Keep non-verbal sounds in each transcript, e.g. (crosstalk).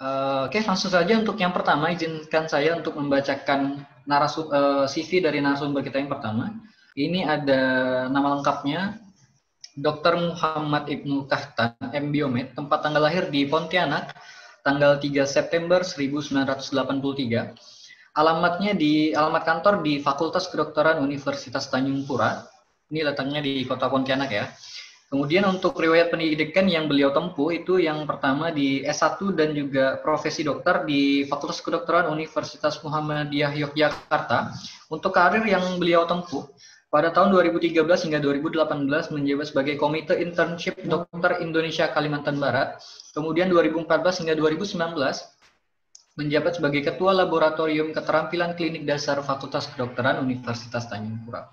Eh, oke, langsung saja untuk yang pertama, izinkan saya untuk membacakan narasum, uh, eh, CV dari narasumber kita yang pertama. Ini ada nama lengkapnya, Dr. Muhammad Ibnu Kahtan, MBiomed, tempat tanggal lahir di Pontianak, tanggal 3 September 1983. Alamatnya di alamat kantor di Fakultas Kedokteran Universitas Tanjung Pura. Ini letaknya di Kota Pontianak ya. Kemudian untuk riwayat pendidikan yang beliau tempuh itu yang pertama di S1 dan juga profesi dokter di Fakultas Kedokteran Universitas Muhammadiyah Yogyakarta. Untuk karir yang beliau tempuh, pada tahun 2013 hingga 2018 menjabat sebagai Komite Internship Dokter Indonesia Kalimantan Barat. Kemudian 2014 hingga 2019 menjabat sebagai Ketua Laboratorium Keterampilan Klinik Dasar Fakultas Kedokteran Universitas Tanjung Pura.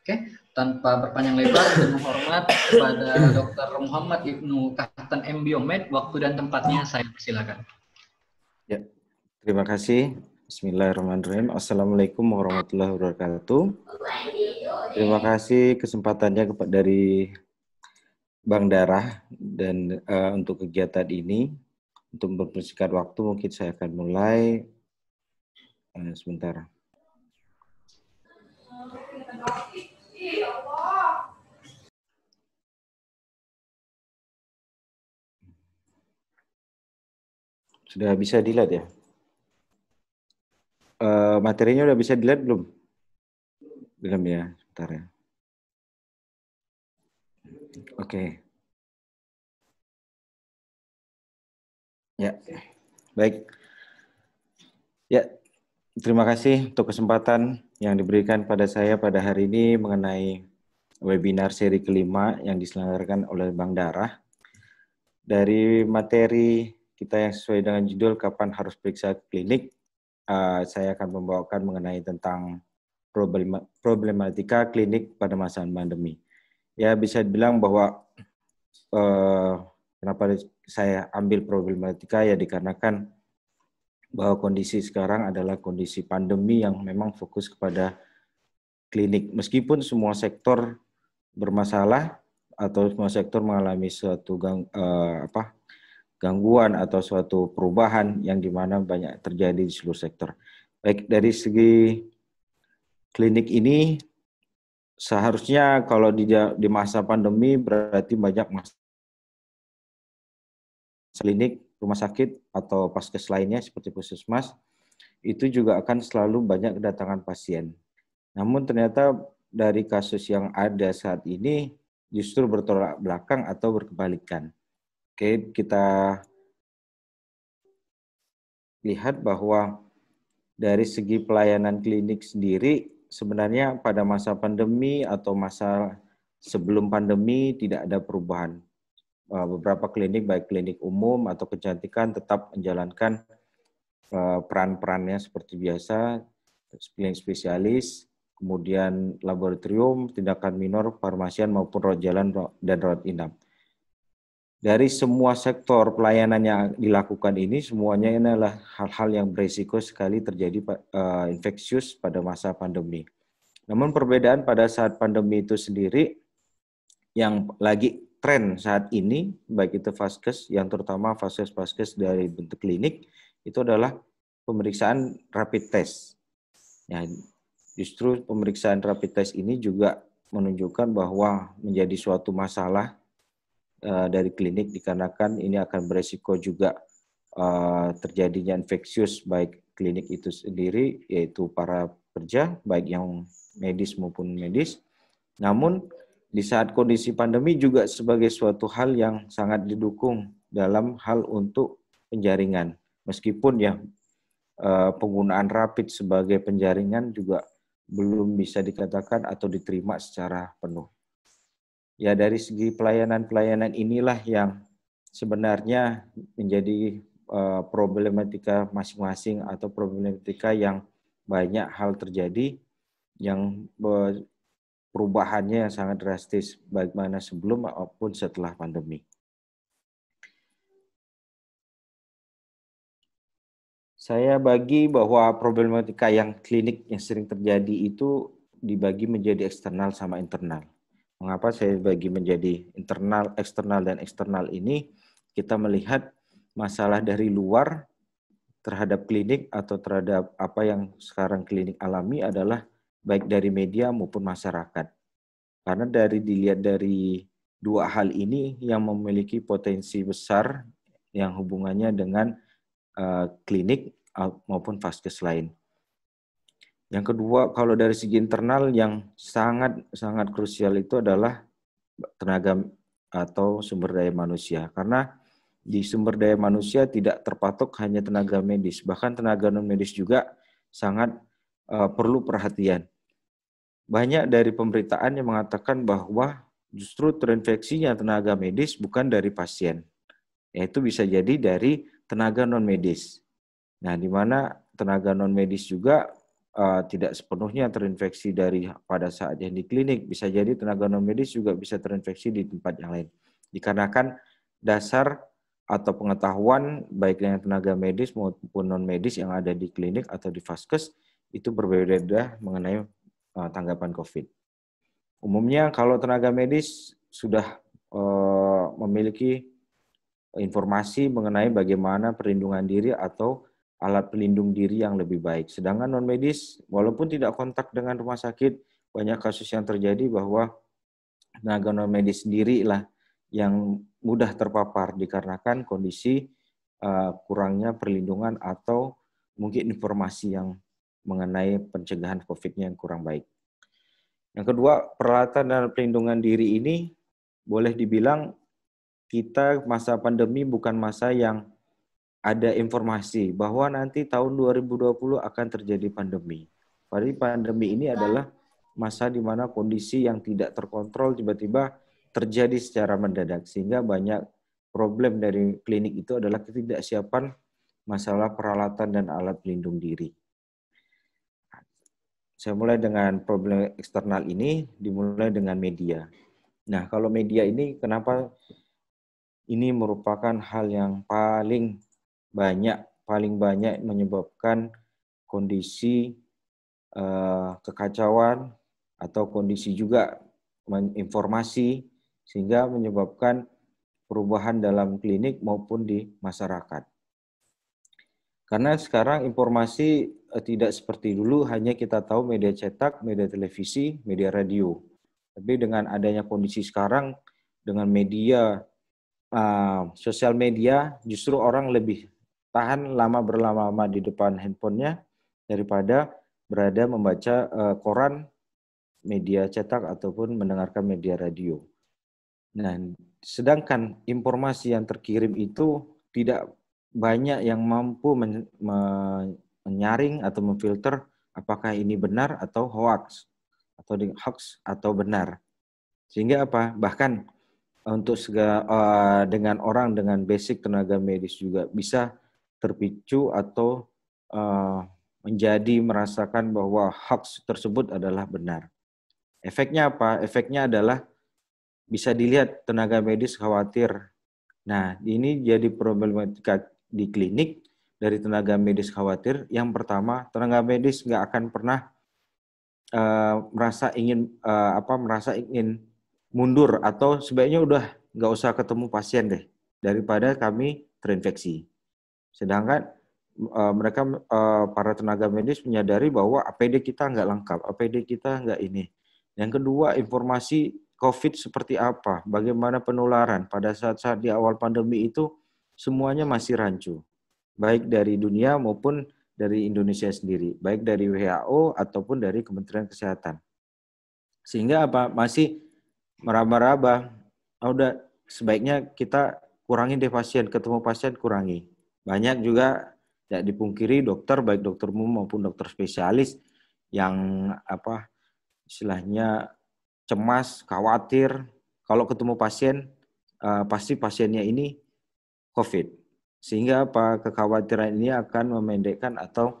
Oke, tanpa berpanjang lebar dengan hormat kepada Dr. Muhammad Ibnu Kahtan M. Biomed, waktu dan tempatnya saya persilakan. Ya, terima kasih. Bismillahirrahmanirrahim. Assalamualaikum warahmatullahi wabarakatuh. Terima kasih kesempatannya dari Bang Darah dan uh, untuk kegiatan ini untuk mempersingkat waktu mungkin saya akan mulai uh, sebentar. Sudah bisa dilihat ya? Uh, materinya udah bisa dilihat belum? Belum ya, sebentar ya. Oke. Okay. Ya, baik. Ya, terima kasih untuk kesempatan yang diberikan pada saya pada hari ini mengenai webinar seri kelima yang diselenggarakan oleh Bank Darah. Dari materi kita yang sesuai dengan judul Kapan Harus Periksa Klinik, eh, saya akan membawakan mengenai tentang problematika klinik pada masa pandemi. Ya bisa dibilang bahwa eh, kenapa saya ambil problematika ya dikarenakan bahwa kondisi sekarang adalah kondisi pandemi yang memang fokus kepada klinik. Meskipun semua sektor bermasalah atau semua sektor mengalami suatu gang, eh, apa, gangguan atau suatu perubahan yang dimana banyak terjadi di seluruh sektor. Baik dari segi klinik ini seharusnya kalau di, di masa pandemi berarti banyak masalah klinik rumah sakit atau paskes lainnya seperti puskesmas itu juga akan selalu banyak kedatangan pasien. Namun ternyata dari kasus yang ada saat ini justru bertolak belakang atau berkebalikan. Oke, kita lihat bahwa dari segi pelayanan klinik sendiri sebenarnya pada masa pandemi atau masa sebelum pandemi tidak ada perubahan. Eh, beberapa klinik baik klinik umum atau kecantikan tetap menjalankan eh, peran-perannya seperti biasa klinik spesialis kemudian laboratorium tindakan minor farmasian maupun road jalan dan road inap dari semua sektor pelayanan yang dilakukan ini semuanya ini adalah hal-hal yang berisiko sekali terjadi eh, infeksius pada masa pandemi namun perbedaan pada saat pandemi itu sendiri yang lagi tren saat ini, baik itu vaskes, yang terutama vaskes-vaskes dari bentuk klinik, itu adalah pemeriksaan rapid test. Ya, justru pemeriksaan rapid test ini juga menunjukkan bahwa menjadi suatu masalah uh, dari klinik dikarenakan ini akan beresiko juga uh, terjadinya infeksius baik klinik itu sendiri yaitu para kerja baik yang medis maupun medis. Namun di saat kondisi pandemi juga sebagai suatu hal yang sangat didukung dalam hal untuk penjaringan. Meskipun ya eh, penggunaan rapid sebagai penjaringan juga belum bisa dikatakan atau diterima secara penuh. Ya dari segi pelayanan-pelayanan inilah yang sebenarnya menjadi eh, problematika masing-masing atau problematika yang banyak hal terjadi yang perubahannya yang sangat drastis baik mana sebelum maupun setelah pandemi. Saya bagi bahwa problematika yang klinik yang sering terjadi itu dibagi menjadi eksternal sama internal. Mengapa saya bagi menjadi internal, eksternal, dan eksternal ini? Kita melihat masalah dari luar terhadap klinik atau terhadap apa yang sekarang klinik alami adalah baik dari media maupun masyarakat. Karena dari dilihat dari dua hal ini yang memiliki potensi besar yang hubungannya dengan uh, klinik eh, maupun vaskes lain. Yang kedua, kalau dari segi internal yang sangat sangat krusial itu adalah tenaga atau sumber daya manusia. Karena di sumber daya manusia tidak terpatok hanya tenaga medis, bahkan tenaga non medis juga sangat uh, perlu perhatian. Banyak dari pemberitaan yang mengatakan bahwa justru terinfeksinya tenaga medis bukan dari pasien, yaitu bisa jadi dari tenaga non medis. Nah, di mana tenaga non medis juga uh, tidak sepenuhnya terinfeksi dari pada saat yang di klinik, bisa jadi tenaga non medis juga bisa terinfeksi di tempat yang lain. Dikarenakan dasar atau pengetahuan baik yang tenaga medis maupun non medis yang ada di klinik atau di faskes itu berbeda-beda mengenai eh, tanggapan COVID. Umumnya kalau tenaga medis sudah eh, memiliki informasi mengenai bagaimana perlindungan diri atau alat pelindung diri yang lebih baik. Sedangkan non medis, walaupun tidak kontak dengan rumah sakit, banyak kasus yang terjadi bahwa tenaga non medis sendiri lah yang mudah terpapar dikarenakan kondisi eh, kurangnya perlindungan atau mungkin informasi yang mengenai pencegahan COVID-nya yang kurang baik. Yang kedua, peralatan dan perlindungan diri ini boleh dibilang kita masa pandemi bukan masa yang ada informasi bahwa nanti tahun 2020 akan terjadi pandemi. Padahal pandemi ini adalah masa di mana kondisi yang tidak terkontrol tiba-tiba terjadi secara mendadak sehingga banyak problem dari klinik itu adalah ketidaksiapan masalah peralatan dan alat pelindung diri. Saya mulai dengan problem eksternal ini, dimulai dengan media. Nah, kalau media ini kenapa ini merupakan hal yang paling banyak, paling banyak menyebabkan kondisi uh, kekacauan atau kondisi juga informasi sehingga menyebabkan perubahan dalam klinik maupun di masyarakat. Karena sekarang informasi eh, tidak seperti dulu hanya kita tahu media cetak, media televisi, media radio. Tapi dengan adanya kondisi sekarang dengan media uh, sosial media justru orang lebih tahan lama berlama-lama di depan handphonenya daripada berada membaca uh, koran media cetak ataupun mendengarkan media radio. Nah, sedangkan informasi yang terkirim itu tidak banyak yang mampu men, me, menyaring atau memfilter apakah ini benar atau hoax atau di, hoax atau benar. Sehingga apa? Bahkan eh, untuk segala, uh, eh, dengan orang dengan basic tenaga medis juga bisa terpicu atau uh, menjadi merasakan bahwa hoax tersebut adalah benar. Efeknya apa? Efeknya adalah bisa dilihat tenaga medis khawatir. Nah, ini jadi problematika di klinik dari tenaga medis khawatir, yang pertama tenaga medis nggak akan pernah uh, merasa ingin uh, apa merasa ingin mundur atau sebaiknya udah nggak usah ketemu pasien deh daripada kami terinfeksi. Sedangkan uh, mereka uh, para tenaga medis menyadari bahwa APD kita nggak lengkap, APD kita nggak ini. Yang kedua informasi COVID seperti apa, bagaimana penularan pada saat-saat di awal pandemi itu semuanya masih rancu, baik dari dunia maupun dari Indonesia sendiri, baik dari WHO ataupun dari Kementerian Kesehatan. Sehingga apa? Masih meraba-raba. Oh, udah sebaiknya kita kurangi deh pasien, ketemu pasien kurangi. Banyak juga tidak dipungkiri dokter baik dokter umum maupun dokter spesialis yang apa istilahnya cemas, khawatir kalau ketemu pasien ah, pasti pasiennya ini COVID. Sehingga apa kekhawatiran ini akan memendekkan atau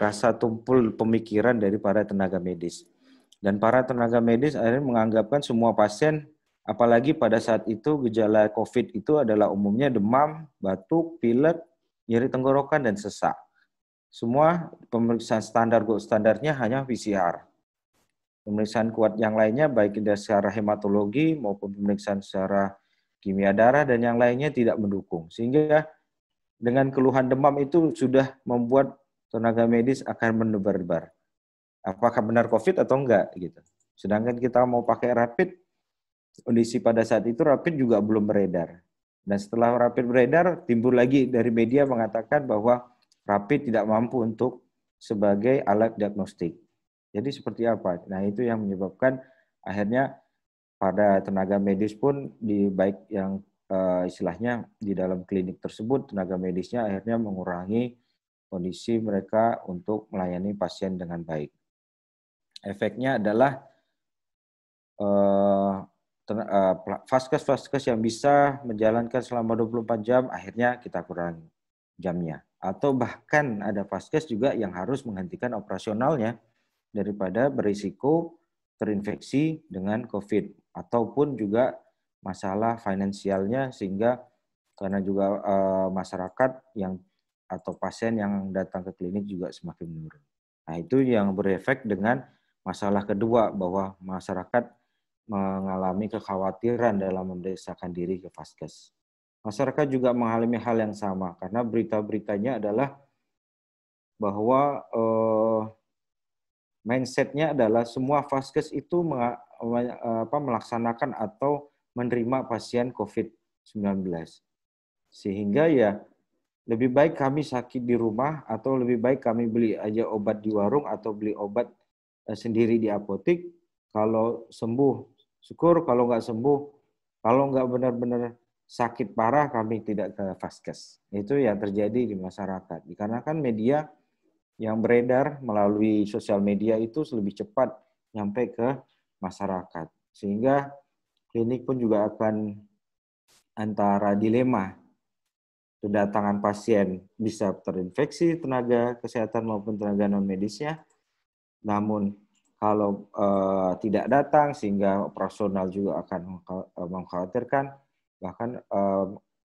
rasa tumpul pemikiran dari para tenaga medis. Dan para tenaga medis akhirnya menganggapkan semua pasien, apalagi pada saat itu gejala COVID itu adalah umumnya demam, batuk, pilek, nyeri tenggorokan, dan sesak. Semua pemeriksaan standar standarnya hanya PCR pemeriksaan kuat yang lainnya baik dari secara hematologi maupun pemeriksaan secara kimia darah dan yang lainnya tidak mendukung. Sehingga dengan keluhan demam itu sudah membuat tenaga medis akan menebar-bar. Apakah benar COVID atau enggak gitu. Sedangkan kita mau pakai rapid, kondisi pada saat itu rapid juga belum beredar. Dan setelah rapid beredar, timbul lagi dari media mengatakan bahwa rapid tidak mampu untuk sebagai alat diagnostik. Jadi seperti apa? Nah itu yang menyebabkan akhirnya pada tenaga medis pun di baik yang uh, istilahnya di dalam klinik tersebut tenaga medisnya akhirnya mengurangi kondisi mereka untuk melayani pasien dengan baik. Efeknya adalah uh, uh, yang bisa menjalankan selama 24 jam akhirnya kita kurangi jamnya. Atau bahkan ada vaskes juga yang harus menghentikan operasionalnya daripada berisiko terinfeksi dengan COVID ataupun juga masalah finansialnya sehingga karena juga e, masyarakat yang atau pasien yang datang ke klinik juga semakin menurun. Nah, itu yang berefek dengan masalah kedua bahwa masyarakat mengalami kekhawatiran dalam memeriksakan diri ke vaskes. Masyarakat juga mengalami hal yang sama karena berita-beritanya adalah bahwa eh, mindsetnya adalah semua vaskes itu melaksanakan atau menerima pasien COVID-19. Sehingga hmm. ya lebih baik kami sakit di rumah atau lebih baik kami beli aja obat di warung atau beli obat eh, sendiri di apotik. Kalau sembuh, syukur. Kalau nggak sembuh, kalau nggak benar-benar sakit parah, kami tidak ke vaskes. Itu yang terjadi di masyarakat. Dikarenakan media yang beredar melalui sosial media itu lebih cepat nyampe ke masyarakat. Sehingga klinik pun juga akan antara dilema kedatangan pasien bisa terinfeksi tenaga kesehatan maupun tenaga non medisnya. Namun kalau e, tidak datang sehingga operasional juga akan eh, mengkhawatirkan bahkan e,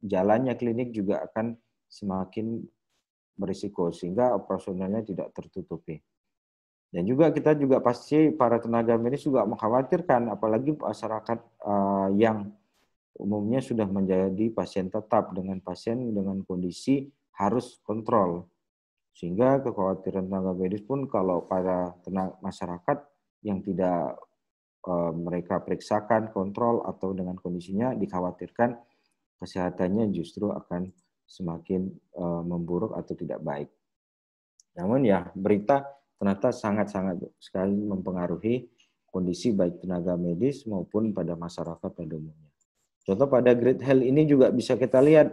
jalannya klinik juga akan semakin berisiko sehingga operasionalnya tidak tertutupi. Dan juga kita juga pasti para tenaga medis juga mengkhawatirkan apalagi masyarakat uh, yang umumnya sudah menjadi pasien tetap dengan pasien dengan kondisi harus kontrol. Sehingga kekhawatiran tenaga medis pun kalau pada tenaga masyarakat yang tidak uh, mereka periksakan kontrol atau dengan kondisinya dikhawatirkan kesehatannya justru akan semakin uh, memburuk atau tidak baik. Namun ya berita ternyata sangat-sangat sekali mempengaruhi kondisi baik tenaga medis maupun pada masyarakat pada umumnya. Contoh pada Great Health ini juga bisa kita lihat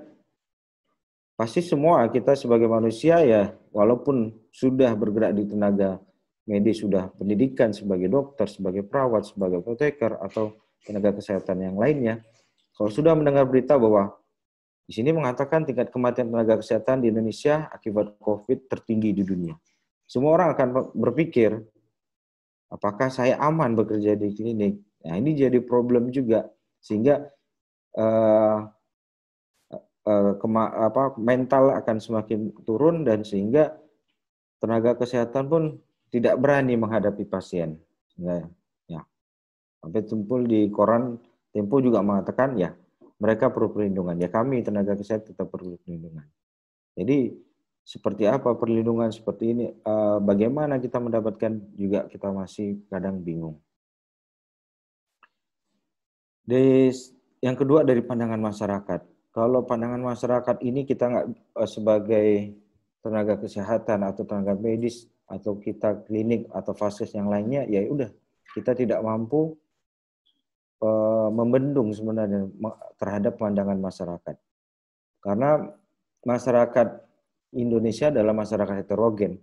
pasti semua kita sebagai manusia ya walaupun sudah bergerak di tenaga medis sudah pendidikan sebagai dokter, sebagai perawat, sebagai apoteker atau tenaga kesehatan yang lainnya, kalau sudah mendengar berita bahwa di sini mengatakan tingkat kematian tenaga kesehatan di Indonesia akibat COVID tertinggi di dunia. Semua orang akan berpikir, apakah saya aman bekerja di klinik? Nah, ini jadi problem juga, sehingga uh, uh, kema apa, mental akan semakin turun dan sehingga tenaga kesehatan pun tidak berani menghadapi pasien. Nah, ya, sampai tumpul di koran Tempo juga mengatakan ya mereka perlu perlindungan. Ya kami tenaga kesehatan tetap perlu perlindungan. Jadi seperti apa perlindungan seperti ini, eh, bagaimana kita mendapatkan juga kita masih kadang bingung. Des yang kedua dari pandangan masyarakat. Kalau pandangan masyarakat ini kita nggak eh, sebagai tenaga kesehatan atau tenaga medis atau kita klinik atau fasilitas yang lainnya, ya udah kita tidak mampu Eh, membendung sebenarnya terhadap pandangan masyarakat. Karena masyarakat Indonesia adalah masyarakat heterogen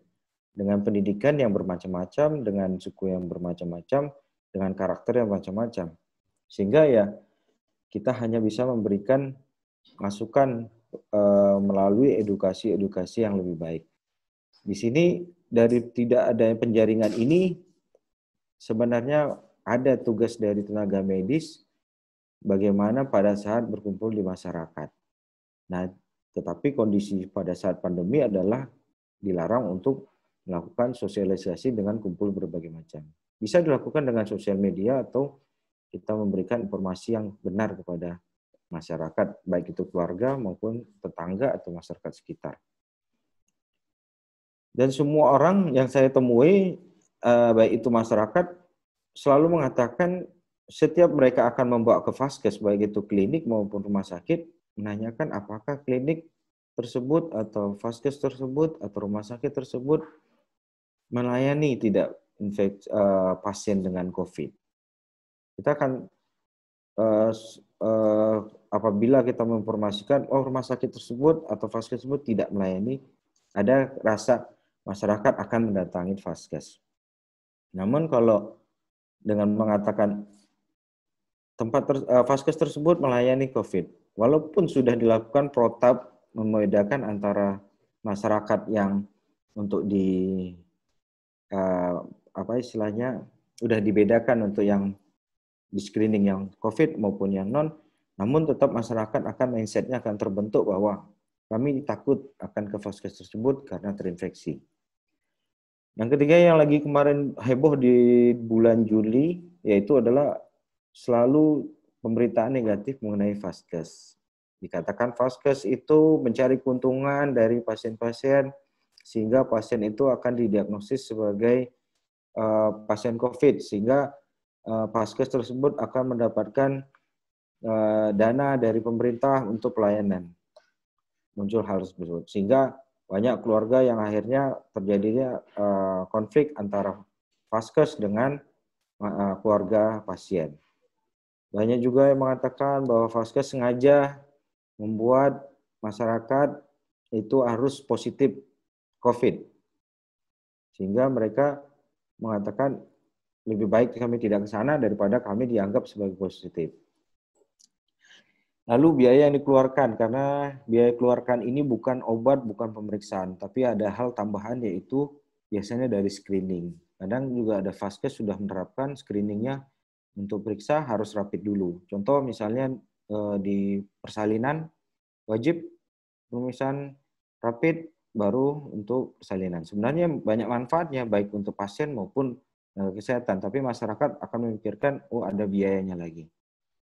dengan pendidikan yang bermacam-macam, dengan suku yang bermacam-macam, dengan karakter yang macam-macam. Sehingga ya kita hanya bisa memberikan masukan e, melalui edukasi-edukasi yang lebih baik. Di sini dari tidak adanya penjaringan ini sebenarnya ada tugas dari tenaga medis bagaimana pada saat berkumpul di masyarakat. Nah, tetapi kondisi pada saat pandemi adalah dilarang untuk melakukan sosialisasi dengan kumpul berbagai macam. Bisa dilakukan dengan sosial media atau kita memberikan informasi yang benar kepada masyarakat, baik itu keluarga maupun tetangga atau masyarakat sekitar. Dan semua orang yang saya temui, eh, baik itu masyarakat selalu mengatakan setiap mereka akan membawa ke vaskes baik itu klinik maupun rumah sakit menanyakan apakah klinik tersebut atau vaskes tersebut atau rumah sakit tersebut melayani tidak infek, uh, pasien dengan COVID. Kita akan uh, uh, apabila kita menginformasikan oh rumah sakit tersebut atau vaskes tersebut tidak melayani, ada rasa masyarakat akan mendatangi vaskes. Namun kalau dengan mengatakan tempat ter, uh, vaskes tersebut melayani COVID. Walaupun sudah dilakukan protap membedakan antara masyarakat yang untuk di uh, apa istilahnya sudah dibedakan untuk yang di screening yang COVID maupun yang non, namun tetap masyarakat akan mindsetnya akan terbentuk bahwa kami takut akan ke vaskes tersebut karena terinfeksi. Yang ketiga yang lagi kemarin heboh di bulan Juli yaitu adalah selalu pemberitaan negatif mengenai vaskes. Dikatakan vaskes itu mencari keuntungan dari pasien-pasien sehingga pasien itu akan didiagnosis sebagai uh, pasien COVID sehingga uh, vaskes tersebut akan mendapatkan uh, dana dari pemerintah untuk pelayanan. Muncul hal tersebut sehingga banyak keluarga yang akhirnya terjadinya eh, konflik antara vaskes dengan eh, keluarga pasien. Banyak juga yang mengatakan bahwa vaskes sengaja membuat masyarakat itu harus positif COVID. Sehingga mereka mengatakan lebih baik kami tidak ke sana daripada kami dianggap sebagai positif. Lalu biaya yang dikeluarkan karena biaya keluarkan ini bukan obat, bukan pemeriksaan, tapi ada hal tambahan yaitu biasanya dari screening. Kadang juga ada vaskes sudah menerapkan screeningnya untuk periksa harus rapid dulu. Contoh misalnya eh, di persalinan wajib pemeriksaan rapid baru untuk persalinan. Sebenarnya banyak manfaatnya baik untuk pasien maupun eh, kesehatan, tapi masyarakat akan memikirkan oh ada biayanya lagi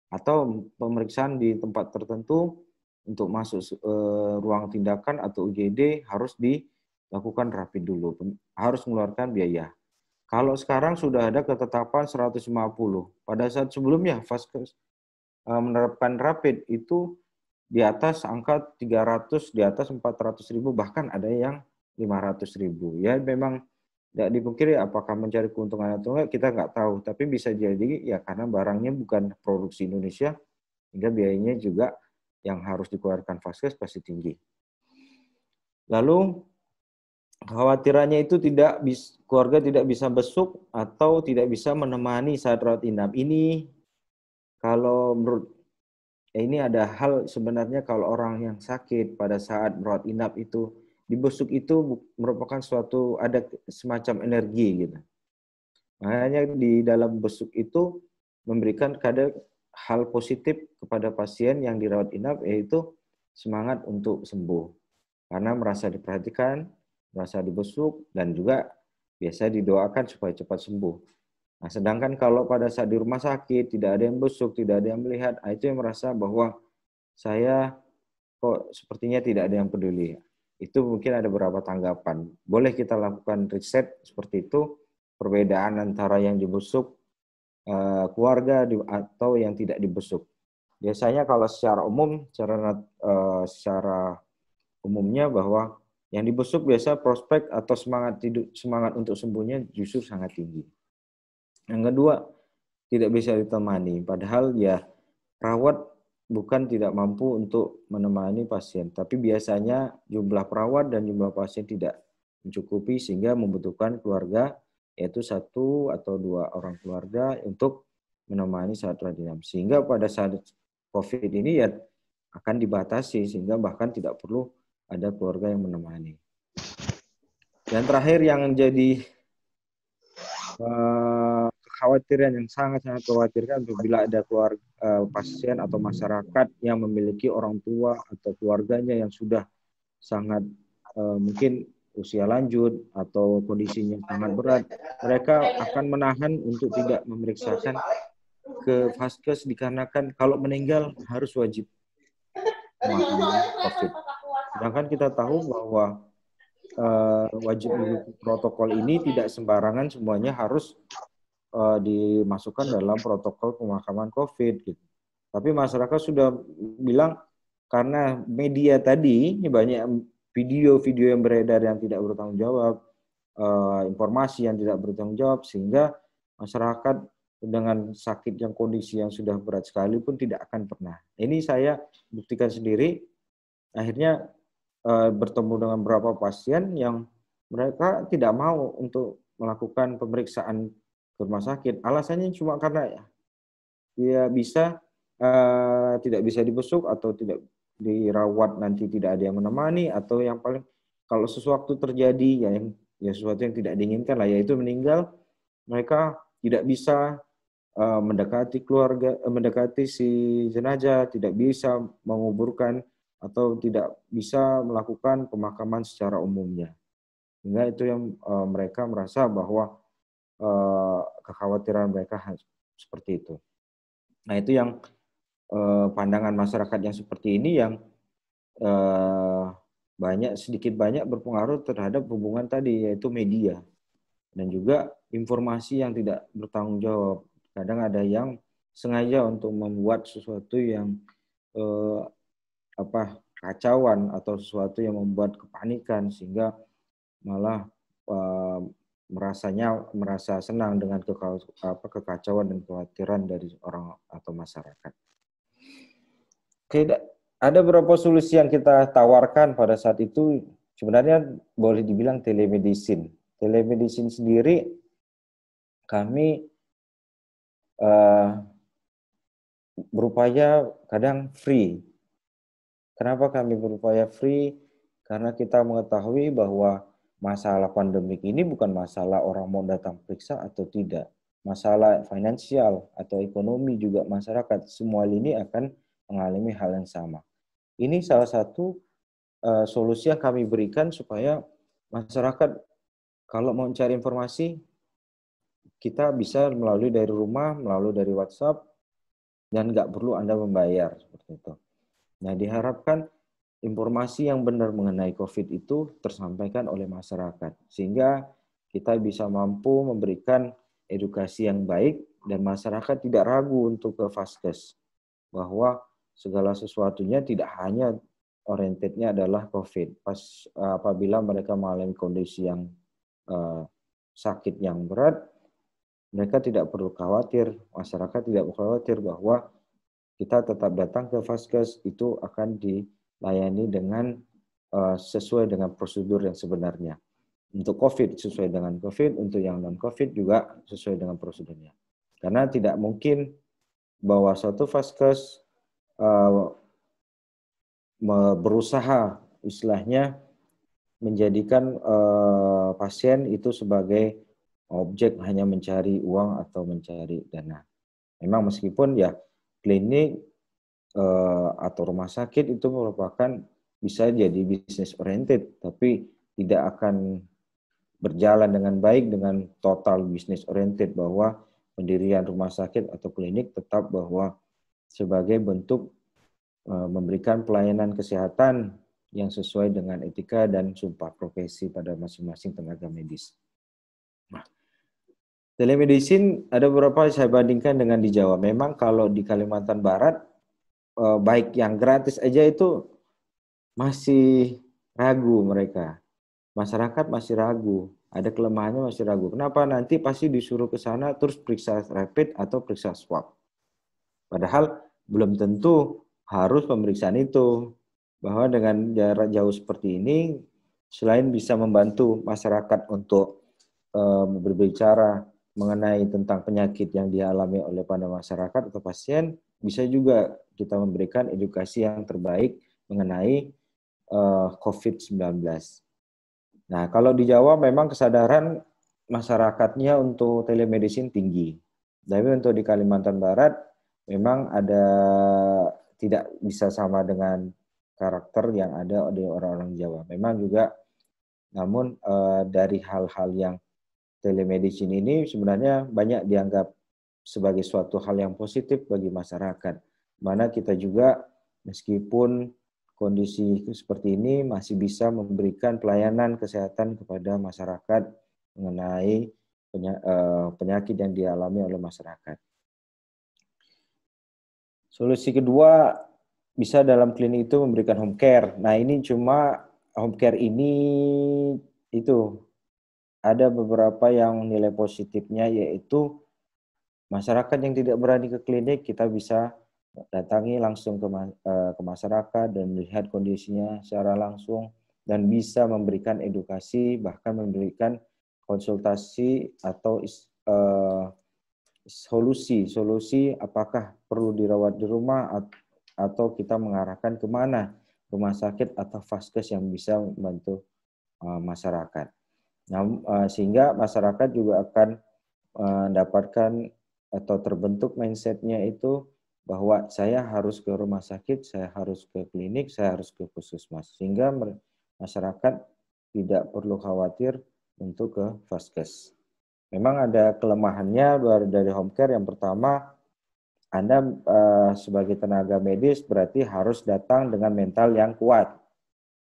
atau pemeriksaan di tempat tertentu untuk masuk e, ruang tindakan atau UGD harus dilakukan rapid dulu, harus mengeluarkan biaya. Kalau sekarang sudah ada ketetapan 150. Pada saat sebelumnya Vaskes e, eh, menerapkan rapid itu di atas angka 300, di atas 400 ribu, bahkan ada yang 500 ribu. Ya memang tidak dipungkiri apakah mencari keuntungan atau enggak kita nggak tahu tapi bisa jadi ya karena barangnya bukan produksi Indonesia sehingga biayanya juga yang harus dikeluarkan Vaskes pasti tinggi lalu khawatirannya itu tidak bis, keluarga tidak bisa besuk atau tidak bisa menemani saat rawat inap ini kalau menurut ya ini ada hal sebenarnya kalau orang yang sakit pada saat rawat inap itu di busuk itu merupakan suatu ada semacam energi gitu. Makanya di dalam besuk itu memberikan kadar hal positif kepada pasien yang dirawat inap yaitu semangat untuk sembuh. Karena merasa diperhatikan, merasa dibesuk dan juga biasa didoakan supaya cepat sembuh. Nah, sedangkan kalau pada saat di rumah sakit tidak ada yang besuk, tidak ada yang melihat, itu yang merasa bahwa saya kok sepertinya tidak ada yang peduli itu mungkin ada beberapa tanggapan. Boleh kita lakukan riset seperti itu, perbedaan antara yang dibusuk eh, keluarga atau yang tidak dibusuk. Biasanya kalau secara umum, secara, eh, secara umumnya bahwa yang dibusuk biasa prospek atau semangat tidur semangat untuk sembuhnya justru sangat tinggi. Yang kedua, tidak bisa ditemani. Padahal ya rawat bukan tidak mampu untuk menemani pasien, tapi biasanya jumlah perawat dan jumlah pasien tidak mencukupi sehingga membutuhkan keluarga yaitu satu atau dua orang keluarga untuk menemani saat radinam. Sehingga pada saat COVID ini ya akan dibatasi sehingga bahkan tidak perlu ada keluarga yang menemani. Dan terakhir yang jadi uh, kekhawatiran yang sangat-sangat khawatirkan apabila ada keluarga uh, eh, pasien atau masyarakat yang memiliki orang tua atau keluarganya yang sudah sangat uh, mungkin usia lanjut atau kondisinya sangat berat, mereka akan menahan untuk tidak memeriksakan ke vaskes dikarenakan kalau meninggal harus wajib ya, COVID. Sedangkan kita tahu bahwa uh, wajib mengikuti protokol ini tidak sembarangan semuanya harus uh, dimasukkan iya. dalam protokol pemakaman COVID gitu. Tapi masyarakat sudah bilang karena media tadi ini banyak video-video yang beredar yang tidak bertanggung jawab, uh, informasi yang tidak bertanggung jawab sehingga masyarakat dengan sakit yang kondisi yang sudah berat sekali pun tidak akan pernah. Ini saya buktikan sendiri. Akhirnya e, bertemu dengan beberapa pasien yang mereka tidak mau untuk melakukan pemeriksaan ke rumah sakit. Alasannya cuma karena ya dia bisa uh, tidak bisa dibesuk atau tidak dirawat nanti tidak ada yang menemani atau yang paling kalau sesuatu terjadi ya yang ya sesuatu yang tidak diinginkan lah yaitu meninggal mereka tidak bisa uh, mendekati keluarga uh, mendekati si jenazah tidak bisa menguburkan atau tidak bisa melakukan pemakaman secara umumnya sehingga itu yang uh, mereka merasa bahwa Eh, kekhawatiran mereka seperti itu. Nah itu yang eh, pandangan masyarakat yang seperti ini yang eh, banyak sedikit banyak berpengaruh terhadap hubungan tadi yaitu media dan juga informasi yang tidak bertanggung jawab. Kadang ada yang sengaja untuk membuat sesuatu yang eh, apa kacauan atau sesuatu yang membuat kepanikan sehingga malah eh, merasanya merasa senang dengan kekacauan dan kekhawatiran dari orang atau masyarakat. Oke, ada beberapa solusi yang kita tawarkan pada saat itu sebenarnya boleh dibilang telemedicine. Telemedicine sendiri kami uh, berupaya kadang free. Kenapa kami berupaya free? Karena kita mengetahui bahwa masalah pandemik ini bukan masalah orang mau datang periksa atau tidak. Masalah finansial atau ekonomi juga masyarakat, semua ini akan mengalami hal yang sama. Ini salah satu uh, solusi yang kami berikan supaya masyarakat kalau mau cari informasi, kita bisa melalui dari rumah, melalui dari WhatsApp, dan nggak perlu Anda membayar. Seperti itu. Nah, diharapkan informasi yang benar mengenai COVID itu tersampaikan oleh masyarakat. Sehingga kita bisa mampu memberikan edukasi yang baik dan masyarakat tidak ragu untuk ke vaskes bahwa segala sesuatunya tidak hanya orientednya adalah COVID. Pas eh, apabila mereka mengalami kondisi yang uh, sakit yang berat, mereka tidak perlu khawatir, masyarakat tidak perlu khawatir bahwa kita tetap datang ke vaskes itu akan di layani dengan uh, sesuai dengan prosedur yang sebenarnya. Untuk COVID sesuai dengan COVID, untuk yang non COVID juga sesuai dengan prosedurnya. Karena tidak mungkin bahwa suatu vaskes uh, berusaha istilahnya menjadikan uh, pasien itu sebagai objek hanya mencari uang atau mencari dana. Memang meskipun ya klinik uh, atau rumah sakit itu merupakan bisa jadi bisnis oriented tapi tidak akan berjalan dengan baik dengan total bisnis oriented bahwa pendirian rumah sakit atau klinik tetap bahwa sebagai bentuk eh, memberikan pelayanan kesehatan yang sesuai dengan etika dan sumpah profesi pada masing-masing tenaga medis. Nah, telemedicine ada beberapa saya bandingkan dengan di Jawa. Memang kalau di Kalimantan Barat Eh, baik yang gratis aja itu masih ragu mereka. Masyarakat masih ragu, ada kelemahannya masih ragu. Kenapa nanti pasti disuruh ke sana terus periksa rapid atau periksa swab. Padahal belum tentu harus pemeriksaan itu. Bahwa dengan jarak jauh seperti ini selain bisa membantu masyarakat untuk um, berbicara mengenai tentang penyakit yang dialami oleh pada masyarakat atau pasien, bisa juga kita memberikan edukasi yang terbaik mengenai uh, eh, COVID-19. Nah, kalau di Jawa memang kesadaran masyarakatnya untuk telemedicine tinggi. Tapi untuk di Kalimantan Barat memang ada tidak bisa sama dengan karakter yang ada di orang-orang Jawa. Memang juga namun uh, dari hal-hal yang telemedicine ini sebenarnya banyak dianggap sebagai suatu hal yang positif bagi masyarakat. Mana kita juga meskipun kondisi seperti ini masih bisa memberikan pelayanan kesehatan kepada masyarakat mengenai eh, penyakit yang dialami oleh masyarakat. Solusi kedua bisa dalam klinik itu memberikan home care. Nah, ini cuma home care ini itu ada beberapa yang nilai positifnya yaitu Masyarakat yang tidak berani ke klinik, kita bisa datangi langsung ke, eh, ke masyarakat dan melihat kondisinya secara langsung dan bisa memberikan edukasi, bahkan memberikan konsultasi atau uh, solusi, solusi apakah perlu dirawat di rumah atau kita mengarahkan kemana rumah sakit atau vaskes yang bisa membantu uh, masyarakat. Nah, uh, sehingga masyarakat juga akan mendapatkan atau terbentuk mindsetnya itu bahwa saya harus ke rumah sakit, saya harus ke klinik, saya harus ke puskesmas. Sehingga masyarakat tidak perlu khawatir untuk ke vaskes. Memang ada kelemahannya dari home care. Yang pertama, Anda eh, sebagai tenaga medis berarti harus datang dengan mental yang kuat.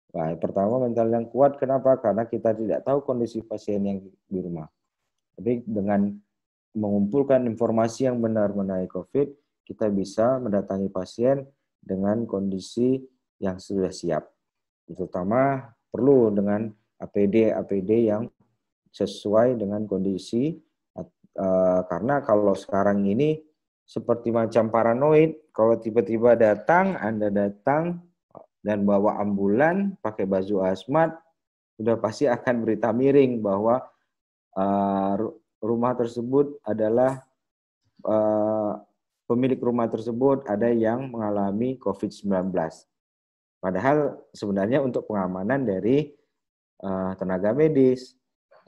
Nah, pertama mental yang kuat kenapa? Karena kita tidak tahu kondisi pasien yang di rumah. Tapi dengan mengumpulkan informasi yang benar mengenai COVID, kita bisa mendatangi pasien dengan kondisi yang sudah siap. Terutama perlu dengan APD-APD yang sesuai dengan kondisi eh, karena kalau sekarang ini seperti macam paranoid kalau tiba-tiba datang Anda datang dan bawa ambulan pakai baju asmat sudah pasti akan berita miring bahwa uh, rumah tersebut adalah eh, pemilik rumah tersebut ada yang mengalami COVID-19. Padahal sebenarnya untuk pengamanan dari eh, tenaga medis.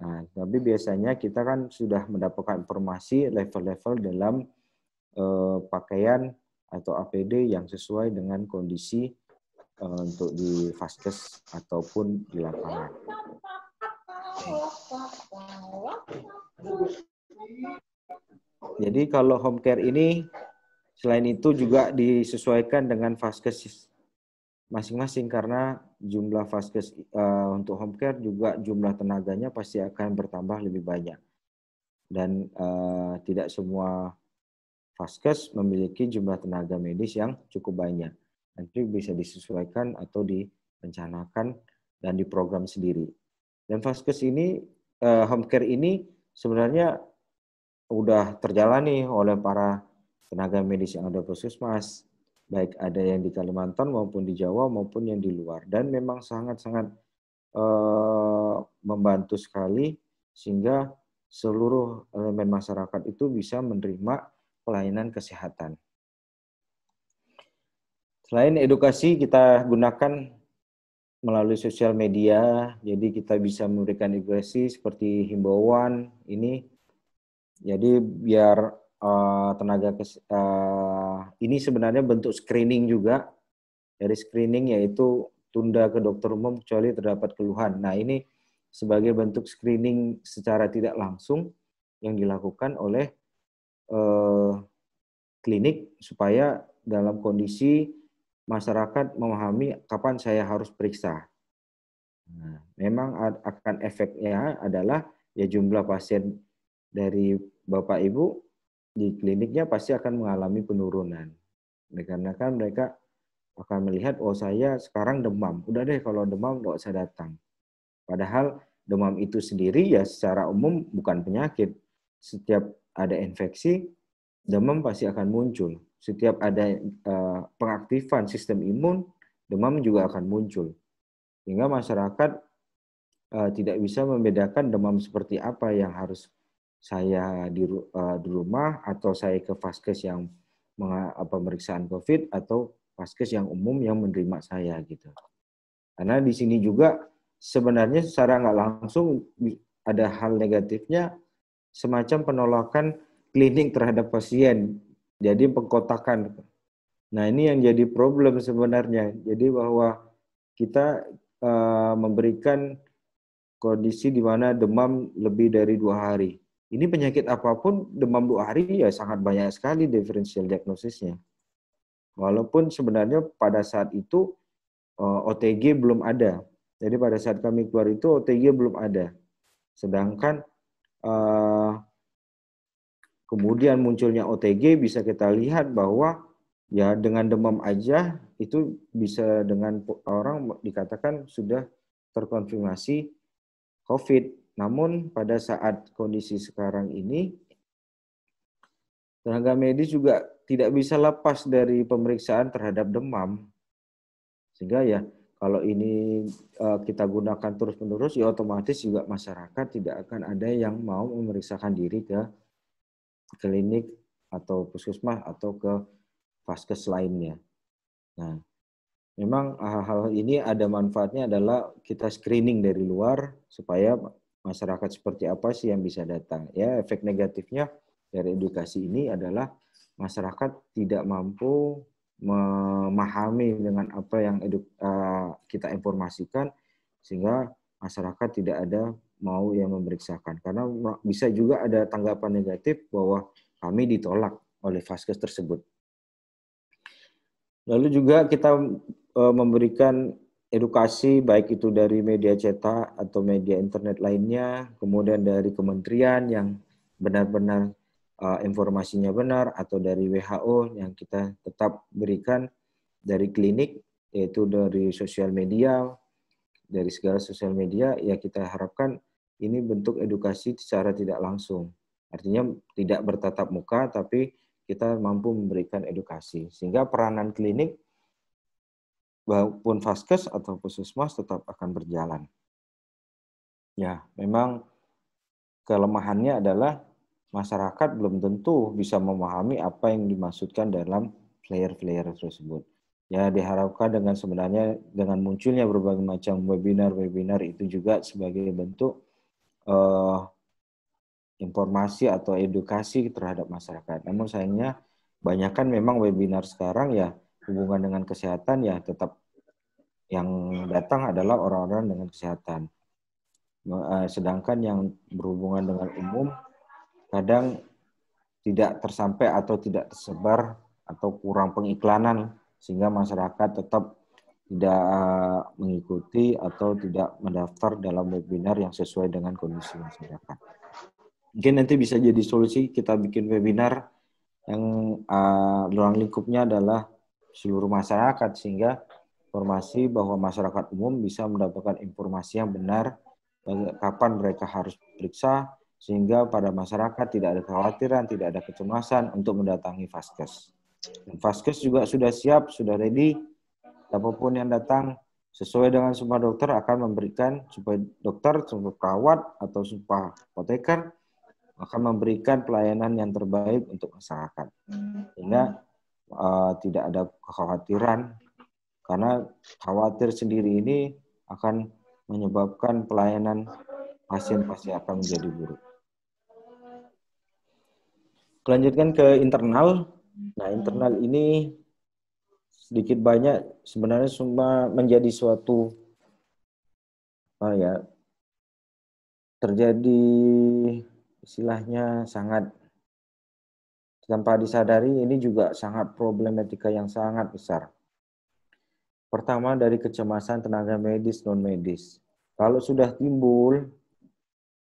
Nah, tapi biasanya kita kan sudah mendapatkan informasi level-level dalam eh, pakaian atau APD yang sesuai dengan kondisi untuk di faskes ataupun di lapangan. Jadi kalau home care ini selain itu juga disesuaikan dengan vaskes masing-masing karena jumlah vaskes uh, untuk home care juga jumlah tenaganya pasti akan bertambah lebih banyak dan uh, tidak semua vaskes memiliki jumlah tenaga medis yang cukup banyak nanti bisa disesuaikan atau direncanakan dan diprogram sendiri dan vaskes ini uh, home care ini sebenarnya udah terjalani oleh para tenaga medis yang ada puskesmas, baik ada yang di Kalimantan maupun di Jawa maupun yang di luar. Dan memang sangat-sangat eh, membantu sekali sehingga seluruh elemen masyarakat itu bisa menerima pelayanan kesehatan. Selain edukasi, kita gunakan melalui sosial media, jadi kita bisa memberikan edukasi seperti himbauan ini. Jadi biar uh, tenaga uh, ini sebenarnya bentuk screening juga dari screening yaitu tunda ke dokter umum kecuali terdapat keluhan. Nah ini sebagai bentuk screening secara tidak langsung yang dilakukan oleh uh, klinik supaya dalam kondisi masyarakat memahami kapan saya harus periksa. Nah, memang akan efeknya adalah ya jumlah pasien dari Bapak Ibu di kliniknya pasti akan mengalami penurunan. Karena kan mereka akan melihat, oh saya sekarang demam. Udah deh kalau demam nggak usah datang. Padahal demam itu sendiri ya secara umum bukan penyakit. Setiap ada infeksi, demam pasti akan muncul. Setiap ada eh, pengaktifan sistem imun, demam juga akan muncul. Sehingga masyarakat eh, tidak bisa membedakan demam seperti apa yang harus saya di, eh, di rumah atau saya ke vaskes yang pemeriksaan COVID atau vaskes yang umum yang menerima saya gitu. Karena di sini juga sebenarnya secara nggak langsung ada hal negatifnya semacam penolakan klinik terhadap pasien. Jadi pengkotakan. Nah, ini yang jadi problem sebenarnya. Jadi bahwa kita uh, memberikan kondisi di mana demam lebih dari dua hari. Ini penyakit apapun, demam dua hari ya sangat banyak sekali differential diagnosisnya. Walaupun sebenarnya pada saat itu uh, eh, OTG belum ada. Jadi pada saat kami keluar itu OTG belum ada. Sedangkan uh, Kemudian munculnya OTG bisa kita lihat bahwa ya dengan demam aja itu bisa dengan orang dikatakan sudah terkonfirmasi COVID. Namun pada saat kondisi sekarang ini tenaga medis juga tidak bisa lepas dari pemeriksaan terhadap demam. Sehingga ya kalau ini e, kita gunakan terus-menerus ya otomatis juga masyarakat tidak akan ada yang mau memeriksakan diri ke klinik atau puskesmas atau ke vaskes lainnya. Nah, memang hal-hal ini ada manfaatnya adalah kita screening dari luar supaya masyarakat seperti apa sih yang bisa datang. Ya, efek negatifnya dari edukasi ini adalah masyarakat tidak mampu memahami dengan apa yang eh, kita informasikan sehingga masyarakat tidak ada mau yang memeriksakan karena bisa juga ada tanggapan negatif bahwa kami ditolak oleh vaskes tersebut. Lalu juga kita e, memberikan edukasi baik itu dari media cetak atau media internet lainnya, kemudian dari kementerian yang benar-benar e, informasinya benar atau dari WHO yang kita tetap berikan dari klinik yaitu dari sosial media, dari segala sosial media ya kita harapkan ini bentuk edukasi secara tidak langsung. Artinya tidak bertatap muka, tapi kita mampu memberikan edukasi. Sehingga peranan klinik maupun vaskes atau puskesmas tetap akan berjalan. Ya, memang kelemahannya adalah masyarakat belum tentu bisa memahami apa yang dimaksudkan dalam flyer-flyer tersebut. Ya, diharapkan dengan sebenarnya dengan munculnya berbagai macam webinar-webinar itu juga sebagai bentuk uh, informasi atau edukasi terhadap masyarakat. Namun sayangnya banyak kan memang webinar sekarang ya hubungan dengan kesehatan ya tetap yang datang adalah orang-orang dengan kesehatan. Eh, sedangkan yang berhubungan dengan umum kadang tidak tersampai atau tidak tersebar atau kurang pengiklanan sehingga masyarakat tetap tidak eh, mengikuti atau tidak mendaftar dalam webinar yang sesuai dengan kondisi masyarakat. Mungkin nanti bisa jadi solusi kita bikin webinar yang uh, ruang lingkupnya adalah seluruh masyarakat sehingga informasi bahwa masyarakat umum bisa mendapatkan informasi yang benar eh, kapan mereka harus periksa sehingga pada masyarakat tidak ada kekhawatiran, tidak ada kecemasan untuk mendatangi vaskes. Faskes vaskes juga sudah siap, sudah ready siapapun yang datang sesuai dengan sumpah dokter akan memberikan sumpah dokter, sumpah perawat atau sumpah apoteker akan memberikan pelayanan yang terbaik untuk masyarakat. Sehingga uh, tidak ada kekhawatiran karena khawatir sendiri ini akan menyebabkan pelayanan pasien pasti akan menjadi buruk. Kelanjutkan ke internal. Nah, internal ini sedikit banyak sebenarnya semua menjadi suatu apa ya terjadi istilahnya sangat tanpa disadari ini juga sangat problematika yang sangat besar. Pertama dari kecemasan tenaga medis non medis. Kalau sudah timbul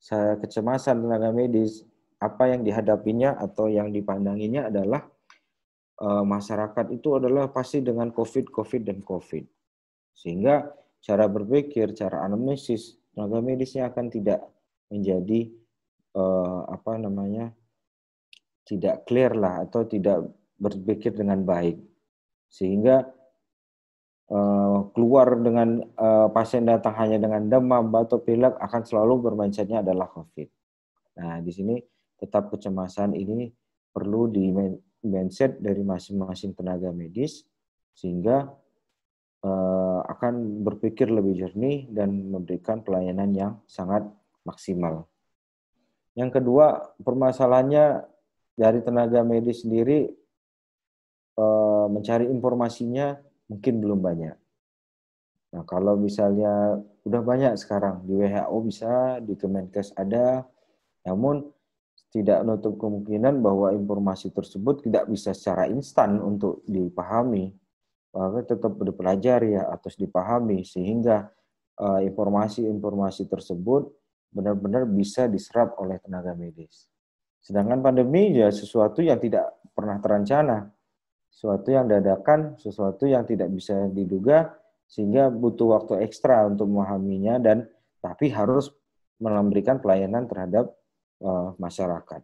saya kecemasan tenaga medis, apa yang dihadapinya atau yang dipandanginya adalah Eh, masyarakat itu adalah pasti dengan COVID, COVID, dan COVID. Sehingga cara berpikir, cara anamnesis, tenaga medisnya akan tidak menjadi eh, apa namanya tidak clear lah atau tidak berpikir dengan baik sehingga eh, keluar dengan pasien datang hanya dengan demam batuk pilek akan selalu bermainnya adalah covid nah di sini tetap kecemasan ini perlu di mindset dari masing-masing tenaga medis sehingga eh, akan berpikir lebih jernih dan memberikan pelayanan yang sangat maksimal. Yang kedua, permasalahannya dari tenaga medis sendiri eh, mencari informasinya mungkin belum banyak. Nah, kalau misalnya udah banyak sekarang di WHO bisa, di Kemenkes ada, namun tidak menutup kemungkinan bahwa informasi tersebut tidak bisa secara instan untuk dipahami, maka tetap dipelajari ya atau dipahami sehingga eh, informasi-informasi uh, tersebut benar-benar bisa diserap oleh tenaga medis. Sedangkan pandemi ya sesuatu yang tidak pernah terencana, sesuatu yang dadakan, sesuatu yang tidak bisa diduga, sehingga butuh waktu ekstra untuk memahaminya dan tapi harus memberikan pelayanan terhadap Eh, masyarakat.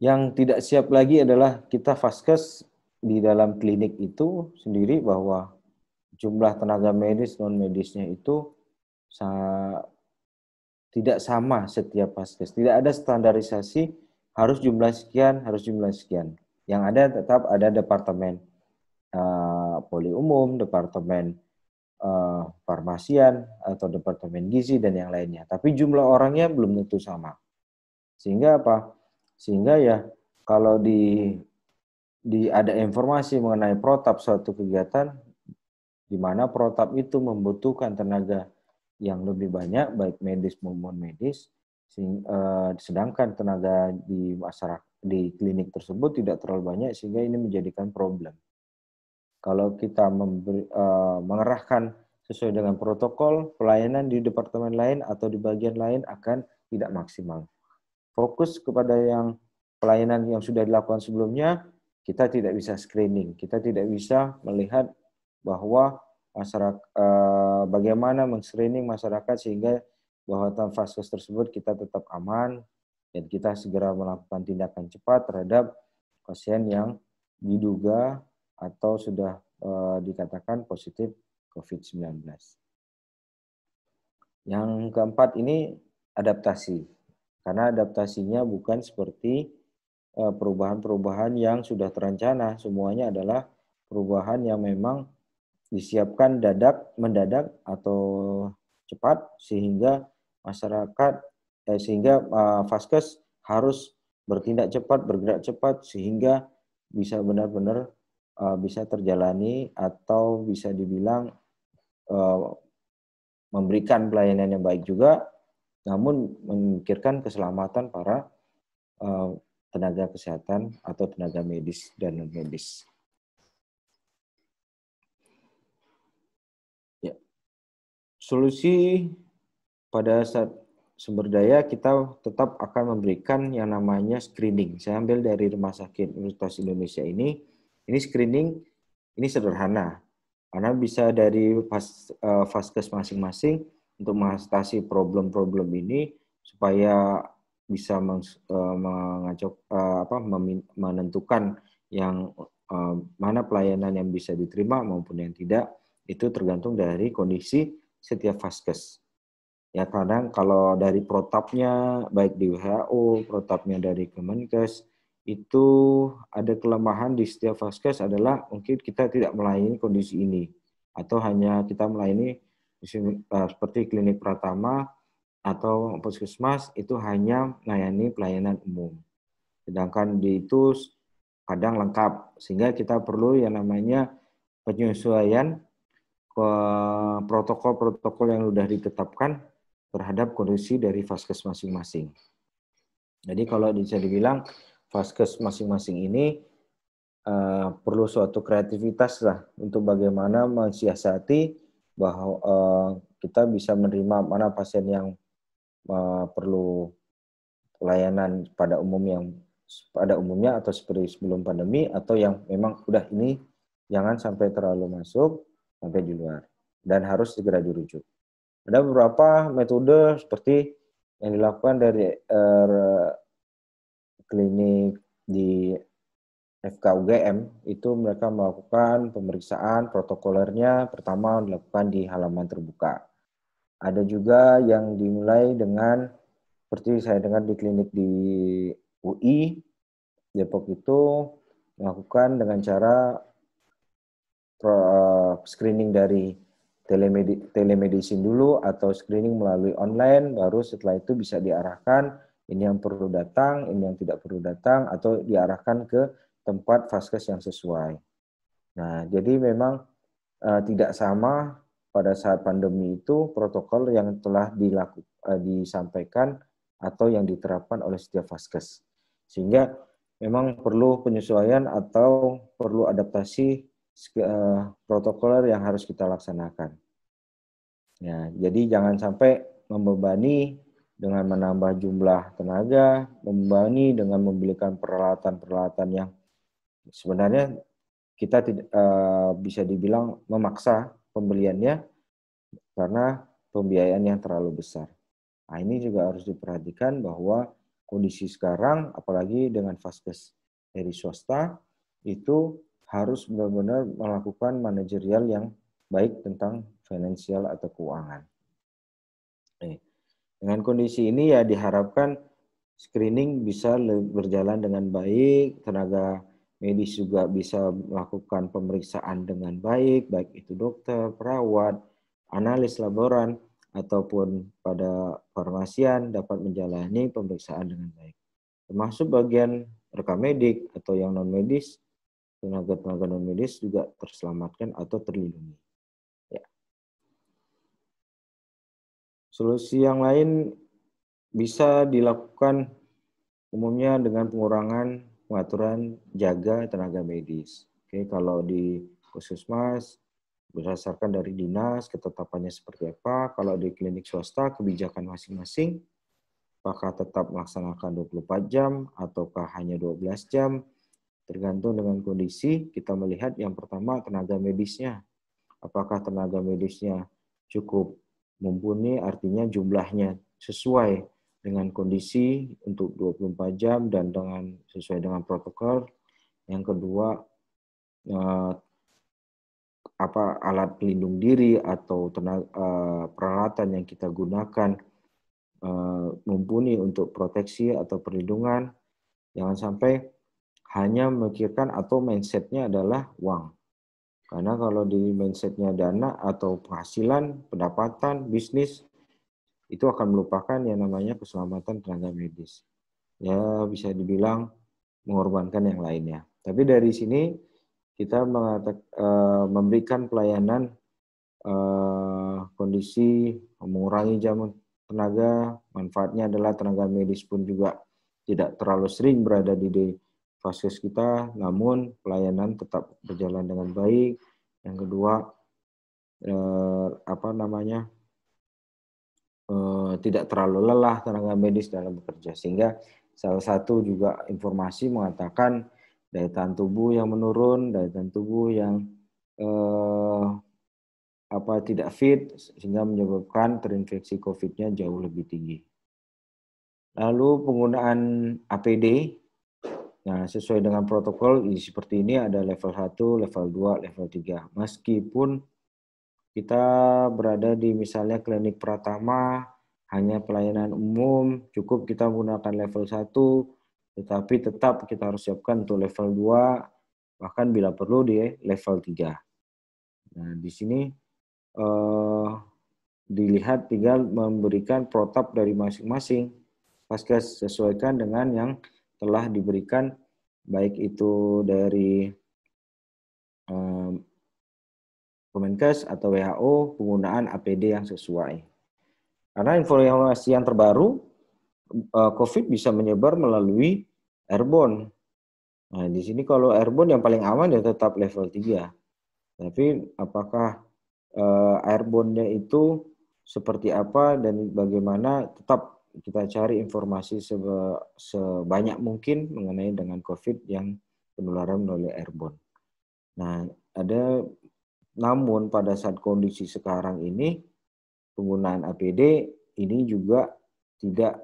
Yang tidak siap lagi adalah kita faskes di dalam klinik itu sendiri bahwa jumlah tenaga medis non medisnya itu tidak sama setiap faskes. Tidak ada standarisasi harus jumlah sekian, harus jumlah sekian. Yang ada tetap ada departemen uh, poli umum, departemen uh, farmasian atau departemen gizi dan yang lainnya. Tapi jumlah orangnya belum tentu sama. Sehingga apa? Sehingga ya kalau di di ada informasi mengenai protap suatu kegiatan di mana protap itu membutuhkan tenaga yang lebih banyak baik medis maupun medis eh, sedangkan tenaga di masyarakat di klinik tersebut tidak terlalu banyak sehingga ini menjadikan problem. Kalau kita memberi, uh, mengerahkan sesuai dengan protokol, pelayanan di departemen lain atau di bagian lain akan tidak maksimal. Fokus kepada yang pelayanan yang sudah dilakukan sebelumnya, kita tidak bisa screening, kita tidak bisa melihat bahwa masyarakat uh, bagaimana screening masyarakat sehingga bahwa tanpa tersebut kita tetap aman dan kita segera melakukan tindakan cepat terhadap pasien yang diduga atau sudah eh, dikatakan positif COVID-19. Yang keempat ini adaptasi. Karena adaptasinya bukan seperti eh, perubahan-perubahan yang sudah terencana, semuanya adalah perubahan yang memang disiapkan dadak, mendadak atau cepat sehingga masyarakat eh, sehingga faskes eh, vaskes harus bertindak cepat, bergerak cepat sehingga bisa benar-benar Eh, bisa terjalani atau bisa dibilang eh, memberikan pelayanan yang baik juga, namun memikirkan keselamatan para eh, tenaga kesehatan atau tenaga medis dan non medis. Ya. Solusi pada saat sumber daya kita tetap akan memberikan yang namanya screening. Saya ambil dari Rumah Sakit Universitas Indonesia ini ini screening ini sederhana karena bisa dari fas, uh, eh, masing-masing untuk mengatasi problem-problem ini supaya bisa meng, uh, eh, mengajak uh, eh, apa memin, menentukan yang uh, mana pelayanan yang bisa diterima maupun yang tidak itu tergantung dari kondisi setiap vaskes. Ya kadang kalau dari protapnya baik di WHO, protapnya dari Kemenkes, itu ada kelemahan di setiap vaskes adalah mungkin kita tidak melayani kondisi ini atau hanya kita melayani eh, seperti klinik Pratama atau puskesmas itu hanya melayani pelayanan umum. Sedangkan di itu kadang lengkap sehingga kita perlu yang namanya penyesuaian eh, protokol-protokol yang sudah ditetapkan terhadap kondisi dari vaskes masing-masing. Jadi kalau bisa dibilang vaskes masing-masing ini uh, perlu suatu kreativitas lah untuk bagaimana mensiasati bahwa uh, kita bisa menerima mana pasien yang uh, perlu layanan pada umum yang pada umumnya atau seperti sebelum pandemi atau yang memang udah ini jangan sampai terlalu masuk sampai di luar dan harus segera dirujuk. Ada beberapa metode seperti yang dilakukan dari klinik di FKUGM itu mereka melakukan pemeriksaan protokolernya pertama dilakukan di halaman terbuka. Ada juga yang dimulai dengan seperti saya dengar di klinik di UI Depok itu melakukan dengan cara eh, screening dari telemedicine dulu atau screening melalui online baru setelah itu bisa diarahkan ini yang perlu datang, ini yang tidak perlu datang, atau diarahkan ke tempat vaskes yang sesuai. Nah, jadi memang uh, tidak sama pada saat pandemi itu protokol yang telah dilaku, uh, disampaikan atau yang diterapkan oleh setiap vaskes. Sehingga memang perlu penyesuaian atau perlu adaptasi uh, eh, protokoler yang harus kita laksanakan. Ya, jadi jangan sampai membebani dengan menambah jumlah tenaga, membebani dengan membelikan peralatan-peralatan yang sebenarnya kita tidak uh, eh, bisa dibilang memaksa pembeliannya karena pembiayaan yang terlalu besar. Nah, ini juga harus diperhatikan bahwa kondisi sekarang, apalagi dengan vaskes dari swasta, itu harus benar-benar melakukan manajerial yang baik tentang finansial atau keuangan. Eh. Dengan kondisi ini ya diharapkan screening bisa berjalan dengan baik, tenaga medis juga bisa melakukan pemeriksaan dengan baik, baik itu dokter, perawat, analis laboran, ataupun pada farmasian dapat menjalani pemeriksaan dengan baik. Termasuk bagian rekam medik atau yang non-medis, tenaga-tenaga non-medis juga terselamatkan atau terlindungi. Solusi yang lain bisa dilakukan umumnya dengan pengurangan pengaturan jaga tenaga medis. Oke, kalau di puskesmas berdasarkan dari dinas ketetapannya seperti apa, kalau di klinik swasta kebijakan masing-masing apakah tetap melaksanakan 24 jam ataukah hanya 12 jam tergantung dengan kondisi kita melihat yang pertama tenaga medisnya apakah tenaga medisnya cukup Mumpuni artinya jumlahnya sesuai dengan kondisi untuk 24 jam dan dengan sesuai dengan protokol. Yang kedua eh, apa alat pelindung diri atau tenaga, eh, peralatan yang kita gunakan eh, mumpuni untuk proteksi atau perlindungan. Jangan sampai hanya memikirkan atau mindsetnya adalah uang karena kalau di mindsetnya dana atau penghasilan, pendapatan, bisnis, itu akan melupakan yang namanya keselamatan tenaga medis. Ya bisa dibilang mengorbankan yang lainnya. Tapi dari sini kita mengatak, uh, memberikan pelayanan uh, kondisi mengurangi jam tenaga. Manfaatnya adalah tenaga medis pun juga tidak terlalu sering berada di proses kita, namun pelayanan tetap berjalan dengan baik. Yang kedua, eh, apa namanya, eh, tidak terlalu lelah tenaga medis dalam bekerja. Sehingga salah satu juga informasi mengatakan daya tahan tubuh yang menurun, daya tahan tubuh yang eh, apa tidak fit sehingga menyebabkan terinfeksi COVID-nya jauh lebih tinggi. Lalu penggunaan APD Nah, sesuai dengan protokol ini seperti ini ada level 1, level 2, level 3. Meskipun kita berada di misalnya klinik Pratama, hanya pelayanan umum, cukup kita menggunakan level 1, tetapi tetap kita harus siapkan untuk level 2, bahkan bila perlu di level 3. Nah, di sini eh, dilihat tinggal memberikan protap dari masing-masing, paskes sesuaikan dengan yang telah diberikan baik itu dari um, Kemenkes atau WHO penggunaan APD yang sesuai. Karena informasi yang terbaru, eh, COVID bisa menyebar melalui airborne. Nah, di sini kalau airborne yang paling aman ya tetap level 3. Tapi apakah uh, airborne-nya itu seperti apa dan bagaimana tetap kita cari informasi seba, sebanyak mungkin mengenai dengan COVID yang penularan melalui airborne. Nah, ada namun pada saat kondisi sekarang ini penggunaan APD ini juga tidak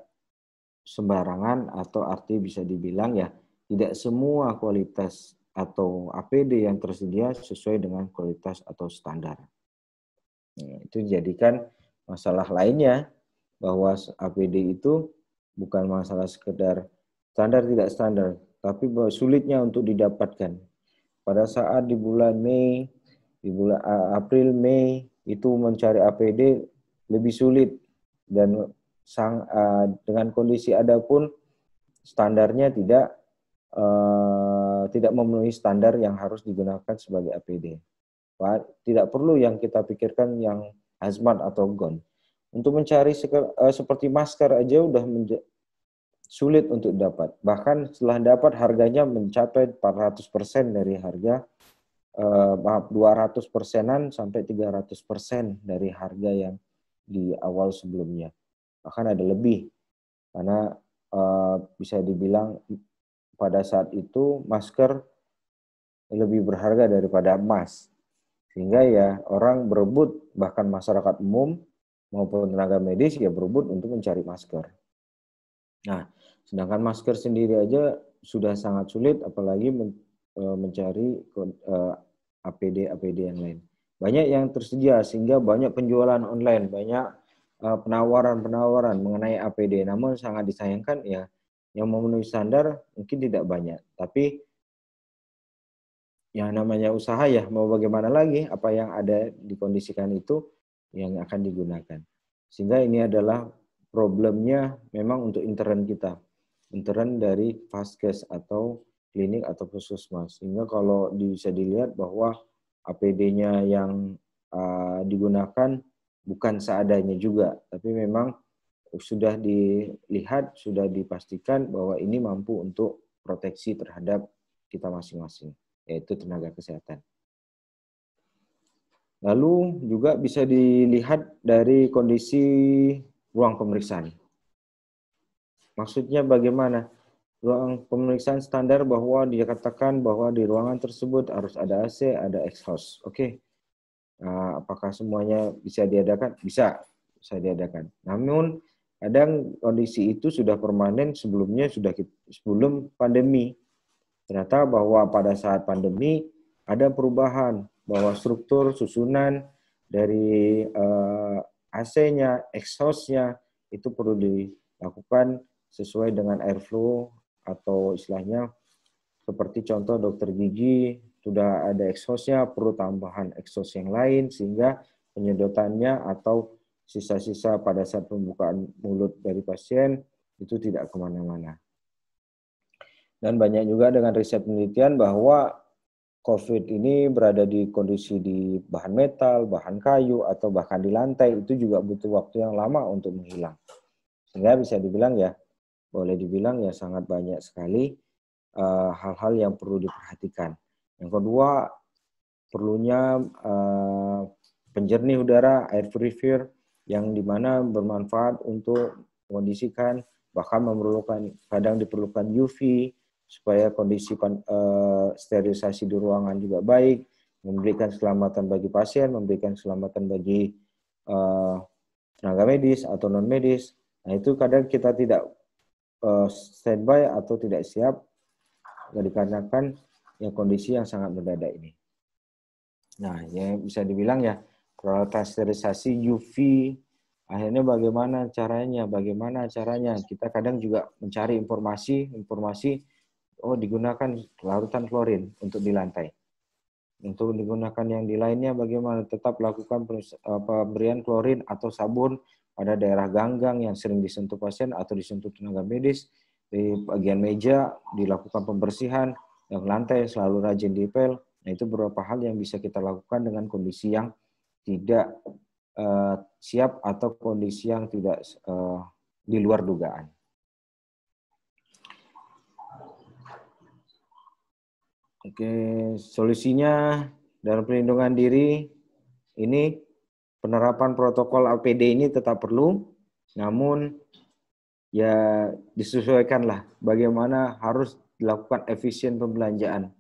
sembarangan atau arti bisa dibilang ya tidak semua kualitas atau APD yang tersedia sesuai dengan kualitas atau standar. Nah, itu jadikan masalah lainnya bahwa APD itu bukan masalah sekedar standar tidak standar, tapi sulitnya untuk didapatkan. Pada saat di bulan Mei, di bulan April, Mei itu mencari APD lebih sulit dan sang uh, dengan kondisi ada pun standarnya tidak uh, tidak memenuhi standar yang harus digunakan sebagai APD. Tidak perlu yang kita pikirkan yang hazmat atau gon. Untuk mencari eh, seperti masker aja udah sulit untuk dapat. Bahkan setelah dapat harganya mencapai 400% dari harga eh, maaf 200 persenan sampai 300 persen dari harga yang di awal sebelumnya. Bahkan ada lebih. Karena uh, bisa dibilang pada saat itu masker lebih berharga daripada emas. Sehingga ya orang berebut bahkan masyarakat umum maupun tenaga medis ya berebut untuk mencari masker. Nah, sedangkan masker sendiri aja sudah sangat sulit apalagi men, e, mencari e, APD APD yang lain. Banyak yang tersedia sehingga banyak penjualan online, banyak e, penawaran-penawaran mengenai APD. Namun sangat disayangkan ya yang memenuhi standar mungkin tidak banyak. Tapi yang namanya usaha ya mau bagaimana lagi apa yang ada dikondisikan itu yang akan digunakan. Sehingga ini adalah problemnya memang untuk intern kita. Intern dari vaskes atau klinik atau puskesmas. Sehingga kalau bisa dilihat bahwa APD-nya yang uh, digunakan bukan seadanya juga, tapi memang sudah dilihat, sudah dipastikan bahwa ini mampu untuk proteksi terhadap kita masing-masing, yaitu tenaga kesehatan. Lalu juga bisa dilihat dari kondisi ruang pemeriksaan. Maksudnya bagaimana? Ruang pemeriksaan standar bahwa dikatakan bahwa di ruangan tersebut harus ada AC, ada exhaust. Oke. Okay. Nah, apakah semuanya bisa diadakan? Bisa, bisa diadakan. Namun kadang kondisi itu sudah permanen sebelumnya sudah sebelum pandemi. Ternyata bahwa pada saat pandemi ada perubahan bahwa struktur susunan dari uh, AC-nya, exhaust-nya itu perlu dilakukan sesuai dengan airflow atau istilahnya seperti contoh dokter gigi sudah ada exhaustnya perlu tambahan exhaust yang lain sehingga penyedotannya atau sisa-sisa pada saat pembukaan mulut dari pasien itu tidak kemana-mana. Dan banyak juga dengan riset penelitian bahwa COVID ini berada di kondisi di bahan metal, bahan kayu, atau bahkan di lantai, itu juga butuh waktu yang lama untuk menghilang. Sehingga bisa dibilang ya, boleh dibilang ya sangat banyak sekali eh, hal-hal uh, yang perlu diperhatikan. Yang kedua, perlunya uh, penjernih udara, air purifier, yang dimana bermanfaat untuk mengondisikan, bahkan memerlukan, kadang diperlukan UV, supaya kondisi uh, sterilisasi di ruangan juga baik, memberikan keselamatan bagi pasien, memberikan keselamatan bagi uh, tenaga medis atau non medis. Nah itu kadang kita tidak uh, standby atau tidak siap dikarenakan yang kondisi yang sangat mendadak ini. Nah, yang bisa dibilang ya peralatan sterilisasi UV akhirnya bagaimana caranya, bagaimana caranya. Kita kadang juga mencari informasi-informasi oh digunakan larutan klorin untuk di lantai. Untuk digunakan yang di lainnya bagaimana tetap lakukan pemberian klorin atau sabun pada daerah ganggang yang sering disentuh pasien atau disentuh tenaga medis di bagian meja dilakukan pembersihan yang lantai selalu rajin dipel. Nah itu beberapa hal yang bisa kita lakukan dengan kondisi yang tidak uh, siap atau kondisi yang tidak uh, di luar dugaan. Oke, solusinya dalam perlindungan diri ini penerapan protokol APD ini tetap perlu, namun ya disesuaikanlah bagaimana harus dilakukan efisien pembelanjaan.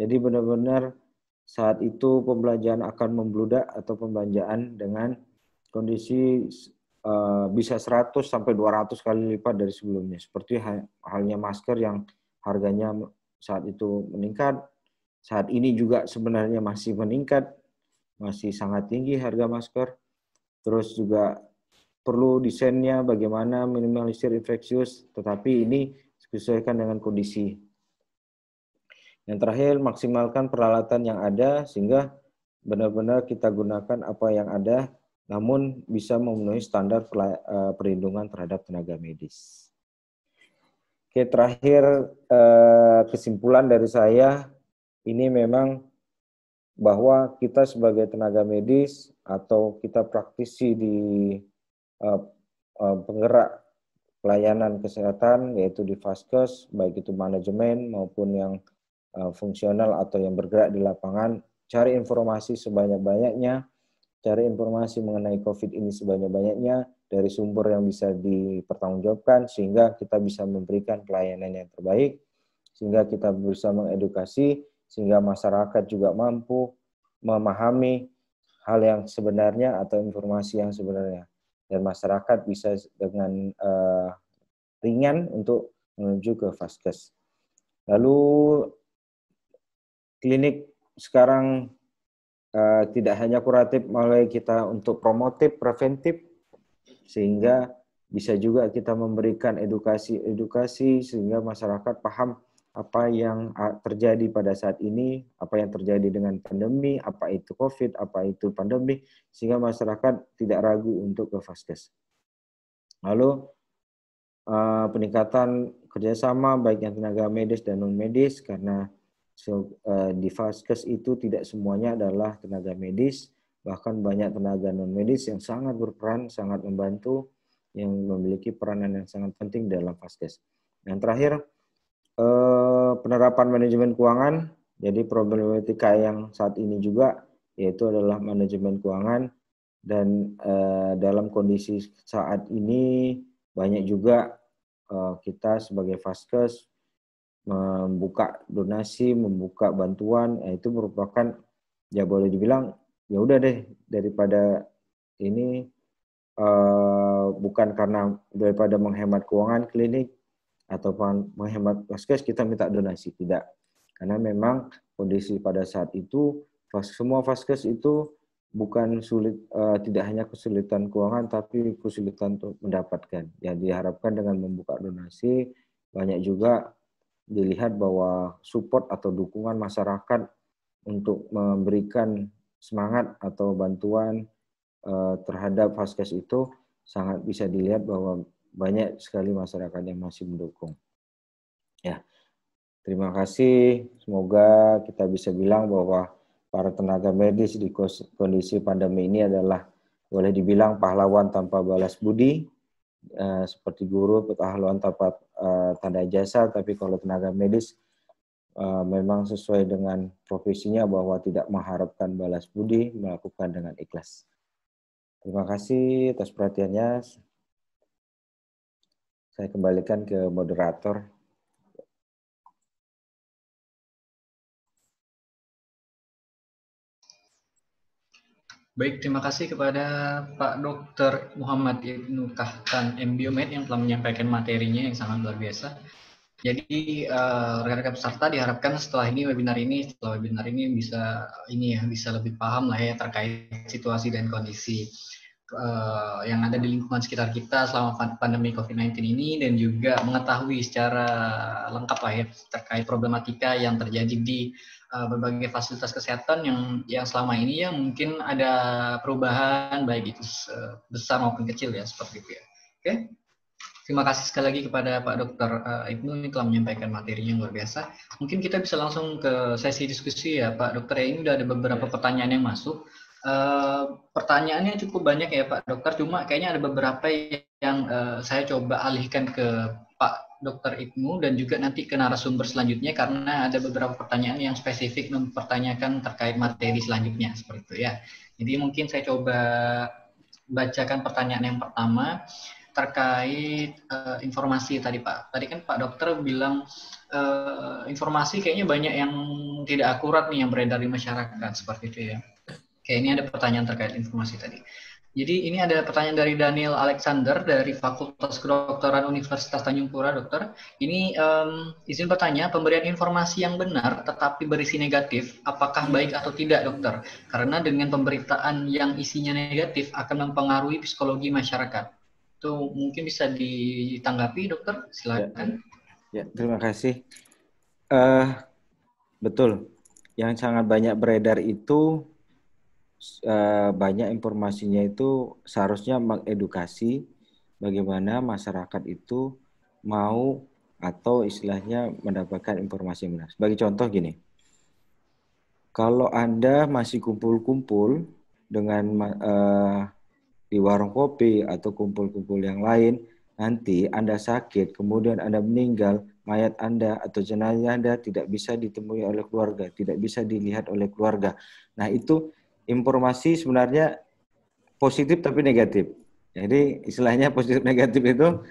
Jadi benar-benar saat itu pembelanjaan akan membludak atau pembelanjaan dengan kondisi uh, bisa 100 sampai 200 kali lipat dari sebelumnya. Seperti halnya masker yang harganya saat itu meningkat, saat ini juga sebenarnya masih meningkat, masih sangat tinggi harga masker. Terus juga perlu desainnya bagaimana minimalisir infeksius, tetapi ini disesuaikan dengan kondisi. Yang terakhir, maksimalkan peralatan yang ada sehingga benar-benar kita gunakan apa yang ada, namun bisa memenuhi standar eh, perlindungan terhadap tenaga medis. Oke, terakhir eh, kesimpulan dari saya ini memang bahwa kita sebagai tenaga medis atau kita praktisi di eh, eh, penggerak pelayanan kesehatan yaitu di faskes baik itu manajemen maupun yang fungsional atau yang bergerak di lapangan cari informasi sebanyak-banyaknya cari informasi mengenai COVID ini sebanyak-banyaknya dari sumber yang bisa dipertanggungjawabkan sehingga kita bisa memberikan pelayanan yang terbaik sehingga kita bisa mengedukasi sehingga masyarakat juga mampu memahami hal yang sebenarnya atau informasi yang sebenarnya dan masyarakat bisa dengan uh, ringan untuk menuju ke vaskes. Lalu klinik sekarang uh, tidak hanya kuratif, mulai kita untuk promotif, preventif, sehingga bisa juga kita memberikan edukasi-edukasi sehingga masyarakat paham apa yang terjadi pada saat ini, apa yang terjadi dengan pandemi, apa itu COVID, apa itu pandemi, sehingga masyarakat tidak ragu untuk ke vaskes. Lalu peningkatan kerjasama baik yang tenaga medis dan non medis karena e, di vaskes itu tidak semuanya adalah tenaga medis, bahkan banyak tenaga non medis yang sangat berperan, sangat membantu, yang memiliki peranan yang sangat penting dalam vaskes. Yang terakhir, eh, penerapan manajemen keuangan. Jadi problematika yang saat ini juga yaitu adalah manajemen keuangan dan eh, dalam kondisi saat ini banyak juga eh, kita sebagai vaskes membuka donasi, membuka bantuan, itu merupakan ya boleh dibilang ya udah deh daripada ini uh, bukan karena daripada menghemat keuangan klinik atau menghemat vaskes kita minta donasi tidak karena memang kondisi pada saat itu semua vaskes itu bukan sulit uh, tidak hanya kesulitan keuangan tapi kesulitan untuk mendapatkan ya diharapkan dengan membuka donasi banyak juga dilihat bahwa support atau dukungan masyarakat untuk memberikan semangat atau bantuan uh, terhadap vaskes itu sangat bisa dilihat bahwa banyak sekali masyarakat yang masih mendukung. Ya, terima kasih. Semoga kita bisa bilang bahwa para tenaga medis di kondisi pandemi ini adalah boleh dibilang pahlawan tanpa balas budi, uh, seperti guru pahlawan tanpa uh, tanda jasa, tapi kalau tenaga medis Eh, memang sesuai dengan profesinya bahwa tidak mengharapkan balas budi, melakukan dengan ikhlas. Terima kasih atas perhatiannya. Saya kembalikan ke moderator. Baik, terima kasih kepada Pak Dr. Muhammad Ibnu Kahtan, MBOMED yang telah menyampaikan materinya yang sangat luar biasa. Jadi rekan eh, rekan-rekan peserta diharapkan setelah ini webinar ini setelah webinar ini bisa ini ya bisa lebih paham lah ya terkait situasi dan kondisi uh, yang ada di lingkungan sekitar kita selama pandemi COVID-19 ini dan juga mengetahui secara lengkap lah ya terkait problematika yang terjadi di uh, berbagai fasilitas kesehatan yang yang selama ini ya mungkin ada perubahan baik itu besar maupun kecil ya seperti itu ya. Oke. Okay? Terima kasih sekali lagi kepada Pak Dr. Eh, Ibnu yang telah menyampaikan materinya yang luar biasa. Mungkin kita bisa langsung ke sesi diskusi ya Pak Dokter. Ya, ini sudah ada beberapa iya. pertanyaan yang masuk. Eh, pertanyaannya cukup banyak ya Pak Dokter. Cuma kayaknya ada beberapa yang eh, saya coba alihkan ke Pak Dokter Ibnu dan juga nanti ke narasumber selanjutnya karena ada beberapa pertanyaan yang spesifik mempertanyakan terkait materi selanjutnya seperti itu ya. Jadi mungkin saya coba bacakan pertanyaan yang pertama terkait uh, informasi tadi Pak. Tadi kan Pak Dokter bilang uh, informasi kayaknya banyak yang tidak akurat nih yang beredar di masyarakat seperti itu ya. Oke, ini ada pertanyaan terkait informasi tadi. Jadi ini ada pertanyaan dari Daniel Alexander dari Fakultas Kedokteran Universitas Tanjung Pura, dokter. Ini um, izin bertanya, pemberian informasi yang benar tetapi berisi negatif, apakah baik atau tidak, dokter? Karena dengan pemberitaan yang isinya negatif akan mempengaruhi psikologi masyarakat. Itu mungkin bisa ditanggapi dokter, silakan. Ya, ya terima kasih. Uh, betul, yang sangat banyak beredar itu uh, banyak informasinya itu seharusnya mengedukasi bagaimana masyarakat itu mau atau istilahnya mendapatkan informasi yang benar. Sebagai contoh gini, kalau Anda masih kumpul-kumpul dengan uh, di warung kopi atau kumpul-kumpul yang lain, nanti Anda sakit, kemudian Anda meninggal, mayat Anda atau jenazah Anda tidak bisa ditemui oleh keluarga, tidak bisa dilihat oleh keluarga. Nah, itu informasi sebenarnya positif tapi negatif. Jadi istilahnya positif (laughs) negatif itu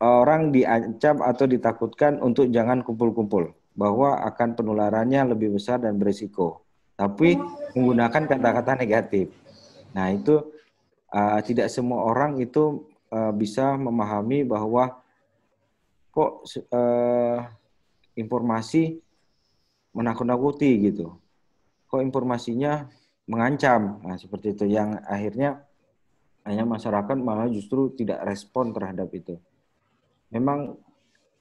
orang diancam atau ditakutkan untuk jangan kumpul-kumpul bahwa akan penularannya lebih besar dan berisiko. Tapi menggunakan kata-kata negatif. Nah, itu Ah, tidak semua orang itu uh, bisa memahami bahwa kok uh, informasi menakut-nakuti gitu, kok informasinya mengancam, nah, seperti itu yang akhirnya hanya masyarakat malah justru tidak respon terhadap itu. Memang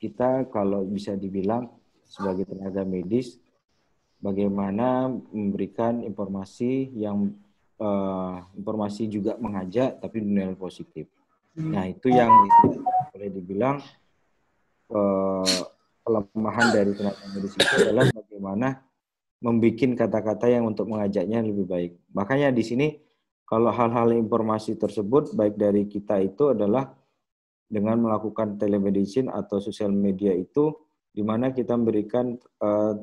kita kalau bisa dibilang sebagai tenaga medis bagaimana memberikan informasi yang uh, informasi juga mengajak tapi dunia yang positif. Hmm. Nah itu yang boleh dibilang uh, eh, kelemahan dari tenaga medis itu adalah bagaimana membuat kata-kata yang untuk mengajaknya lebih baik. Makanya di sini kalau hal-hal informasi tersebut baik dari kita itu adalah dengan melakukan telemedicine atau sosial media itu di mana kita memberikan uh,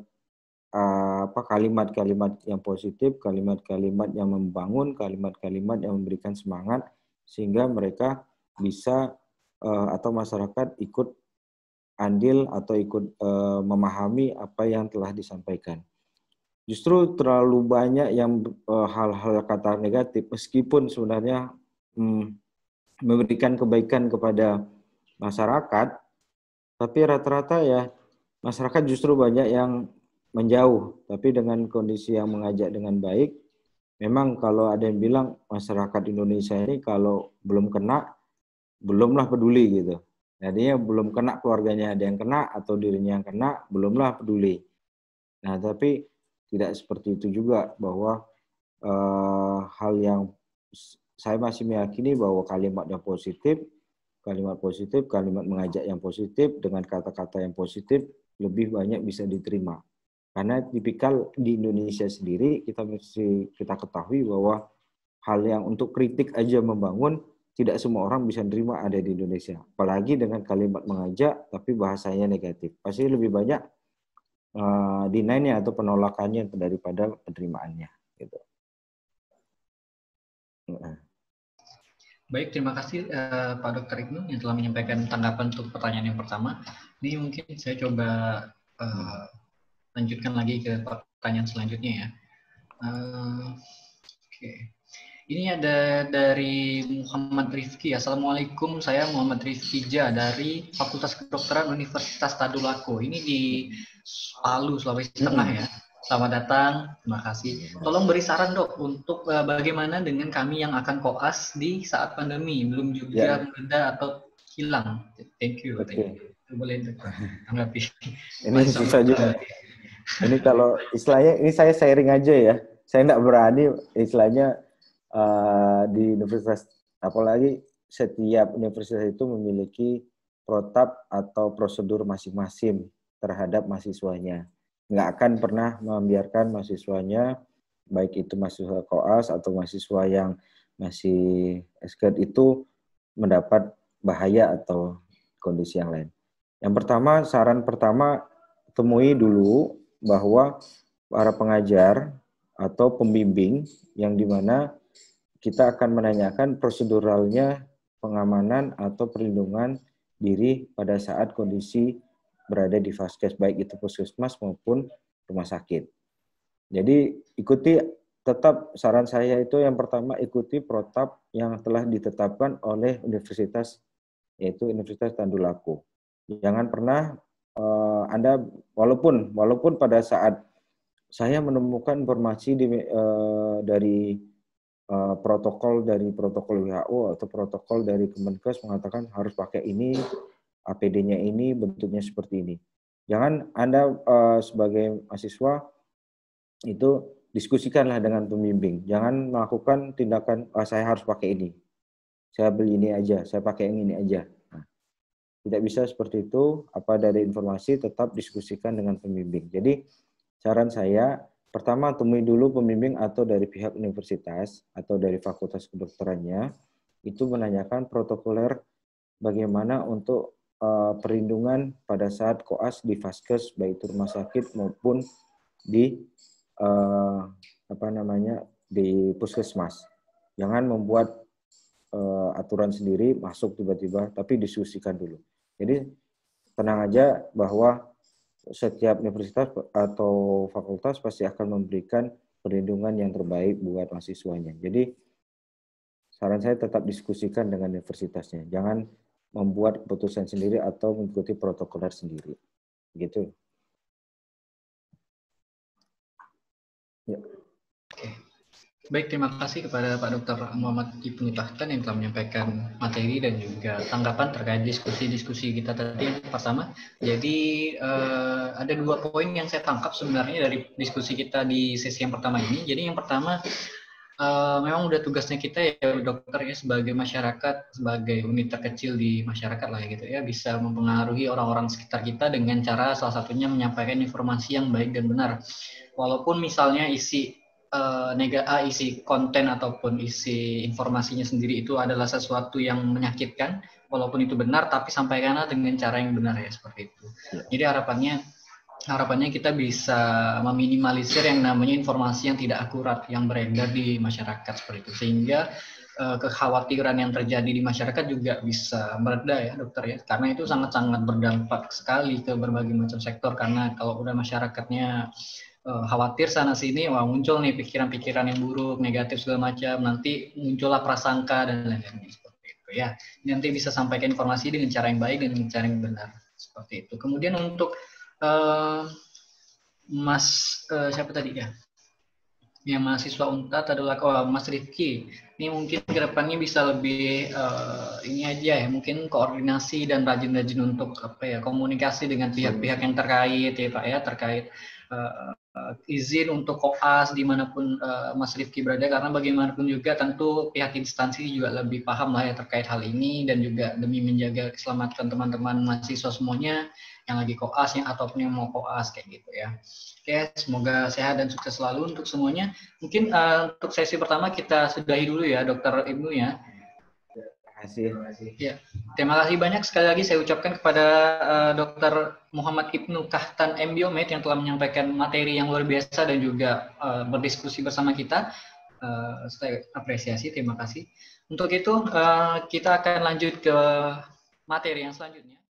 Eh, apa kalimat-kalimat yang positif, kalimat-kalimat yang membangun, kalimat-kalimat yang memberikan semangat sehingga mereka bisa eh, atau masyarakat ikut andil atau ikut eh, memahami apa yang telah disampaikan. Justru terlalu banyak yang hal-hal uh, kata negatif meskipun sebenarnya hmm, memberikan kebaikan kepada masyarakat, tapi rata-rata ya masyarakat justru banyak yang menjauh, tapi dengan kondisi yang mengajak dengan baik, memang kalau ada yang bilang masyarakat Indonesia ini kalau belum kena, belumlah peduli gitu. artinya belum kena keluarganya ada yang kena atau dirinya yang kena, belumlah peduli. Nah, tapi tidak seperti itu juga bahwa eh, hal yang saya masih meyakini bahwa kalimat yang positif, kalimat positif, kalimat mengajak yang positif dengan kata-kata yang positif lebih banyak bisa diterima. Karena tipikal di Indonesia sendiri kita mesti kita ketahui bahwa hal yang untuk kritik aja membangun tidak semua orang bisa nerima ada di Indonesia. Apalagi dengan kalimat mengajak tapi bahasanya negatif. Pasti lebih banyak uh, atau penolakannya daripada penerimaannya gitu. Baik, terima kasih uh, Pak Dr. Ibnu yang telah menyampaikan tanggapan untuk pertanyaan yang pertama. Ini mungkin saya coba uh, lanjutkan lagi ke pertanyaan selanjutnya ya. Uh, Oke. Okay. Ini ada dari Muhammad Rifki. Assalamualaikum, saya Muhammad Rifki Ja dari Fakultas Kedokteran Universitas Tadulako. Ini di Palu, Sulawesi hmm. Tengah ya. Selamat datang, terima kasih. Tolong beri saran dok untuk uh, bagaimana dengan kami yang akan koas di saat pandemi, belum juga yeah. mereda atau hilang. Thank you. Thank you. Boleh tanggapi. (laughs) Ini susah juga ini kalau istilahnya ini saya sharing aja ya. Saya tidak berani istilahnya uh, di universitas apalagi setiap universitas itu memiliki protap atau prosedur masing-masing terhadap mahasiswanya. Nggak akan pernah membiarkan mahasiswanya, baik itu mahasiswa koas atau mahasiswa yang masih esket itu mendapat bahaya atau kondisi yang lain. Yang pertama, saran pertama, temui dulu bahwa para pengajar atau pembimbing yang dimana kita akan menanyakan proseduralnya pengamanan atau perlindungan diri pada saat kondisi berada di vaskes baik itu puskesmas maupun rumah sakit. Jadi ikuti tetap saran saya itu yang pertama ikuti protap yang telah ditetapkan oleh universitas yaitu Universitas Tandulaku. Jangan pernah uh, Anda walaupun walaupun pada saat saya menemukan informasi di, uh, dari uh, protokol dari protokol WHO atau protokol dari Kemenkes mengatakan harus pakai ini APD-nya ini bentuknya seperti ini. Jangan Anda uh, sebagai mahasiswa itu diskusikanlah dengan pembimbing. Jangan melakukan tindakan oh, saya harus pakai ini. Saya beli ini aja, saya pakai yang ini aja. Tidak bisa seperti itu, apa dari informasi tetap diskusikan dengan pembimbing. Jadi saran saya, pertama temui dulu pembimbing atau dari pihak universitas atau dari fakultas kedokterannya, itu menanyakan protokoler bagaimana untuk uh, perlindungan pada saat koas di vaskes baik itu rumah sakit maupun di uh, apa namanya di puskesmas. Jangan membuat uh, aturan sendiri masuk tiba-tiba, tapi diskusikan dulu. Jadi tenang aja bahwa setiap universitas atau fakultas pasti akan memberikan perlindungan yang terbaik buat mahasiswanya. Jadi saran saya tetap diskusikan dengan universitasnya. Jangan membuat keputusan sendiri atau mengikuti protokoler sendiri. Gitu. Baik, terima kasih kepada Pak Dr. Muhammad Ibnu Tahtan yang telah menyampaikan materi dan juga tanggapan terkait diskusi-diskusi kita tadi yang pertama. Jadi eh, ada dua poin yang saya tangkap sebenarnya dari diskusi kita di sesi yang pertama ini. Jadi yang pertama eh, memang udah tugasnya kita ya dokter ya sebagai masyarakat, sebagai unit terkecil di masyarakat lah ya gitu ya bisa mempengaruhi orang-orang sekitar kita dengan cara salah satunya menyampaikan informasi yang baik dan benar. Walaupun misalnya isi Eh, nega uh, isi konten ataupun isi informasinya sendiri itu adalah sesuatu yang menyakitkan walaupun itu benar tapi sampaikanlah dengan cara yang benar ya seperti itu ya. jadi harapannya harapannya kita bisa meminimalisir yang namanya informasi yang tidak akurat yang beredar di masyarakat seperti itu sehingga uh, kekhawatiran yang terjadi di masyarakat juga bisa mereda ya dokter ya karena itu sangat-sangat berdampak sekali ke berbagai macam sektor karena kalau udah masyarakatnya Eh, khawatir sana sini wah muncul nih pikiran-pikiran yang buruk negatif segala macam nanti muncullah prasangka dan lain-lain seperti itu ya nanti bisa sampaikan informasi dengan cara yang baik dan dengan cara yang benar seperti itu kemudian untuk uh, Mas uh, siapa tadi ya yang mahasiswa unta adalah oh, Mas Rifki. Ini mungkin kedepannya bisa lebih uh, ini aja ya, mungkin koordinasi dan rajin-rajin untuk apa ya komunikasi dengan pihak-pihak yang terkait ya Pak ya terkait uh, izin untuk koas dimanapun uh, Mas Rifki berada karena bagaimanapun juga tentu pihak instansi juga lebih paham lah ya terkait hal ini dan juga demi menjaga keselamatan teman-teman mahasiswa semuanya yang lagi koas yang ataupun yang mau koas kayak gitu ya. Oke, semoga sehat dan sukses selalu untuk semuanya. Mungkin uh, untuk sesi pertama kita sudahi dulu ya Dokter Ibnu ya kasih. Ya. Terima kasih banyak sekali lagi saya ucapkan kepada uh, eh, Dr. Muhammad Ibnu Kahtan Mbiomed yang telah menyampaikan materi yang luar biasa dan juga uh, berdiskusi bersama kita. Uh, saya apresiasi, terima kasih. Untuk itu uh, kita akan lanjut ke materi yang selanjutnya.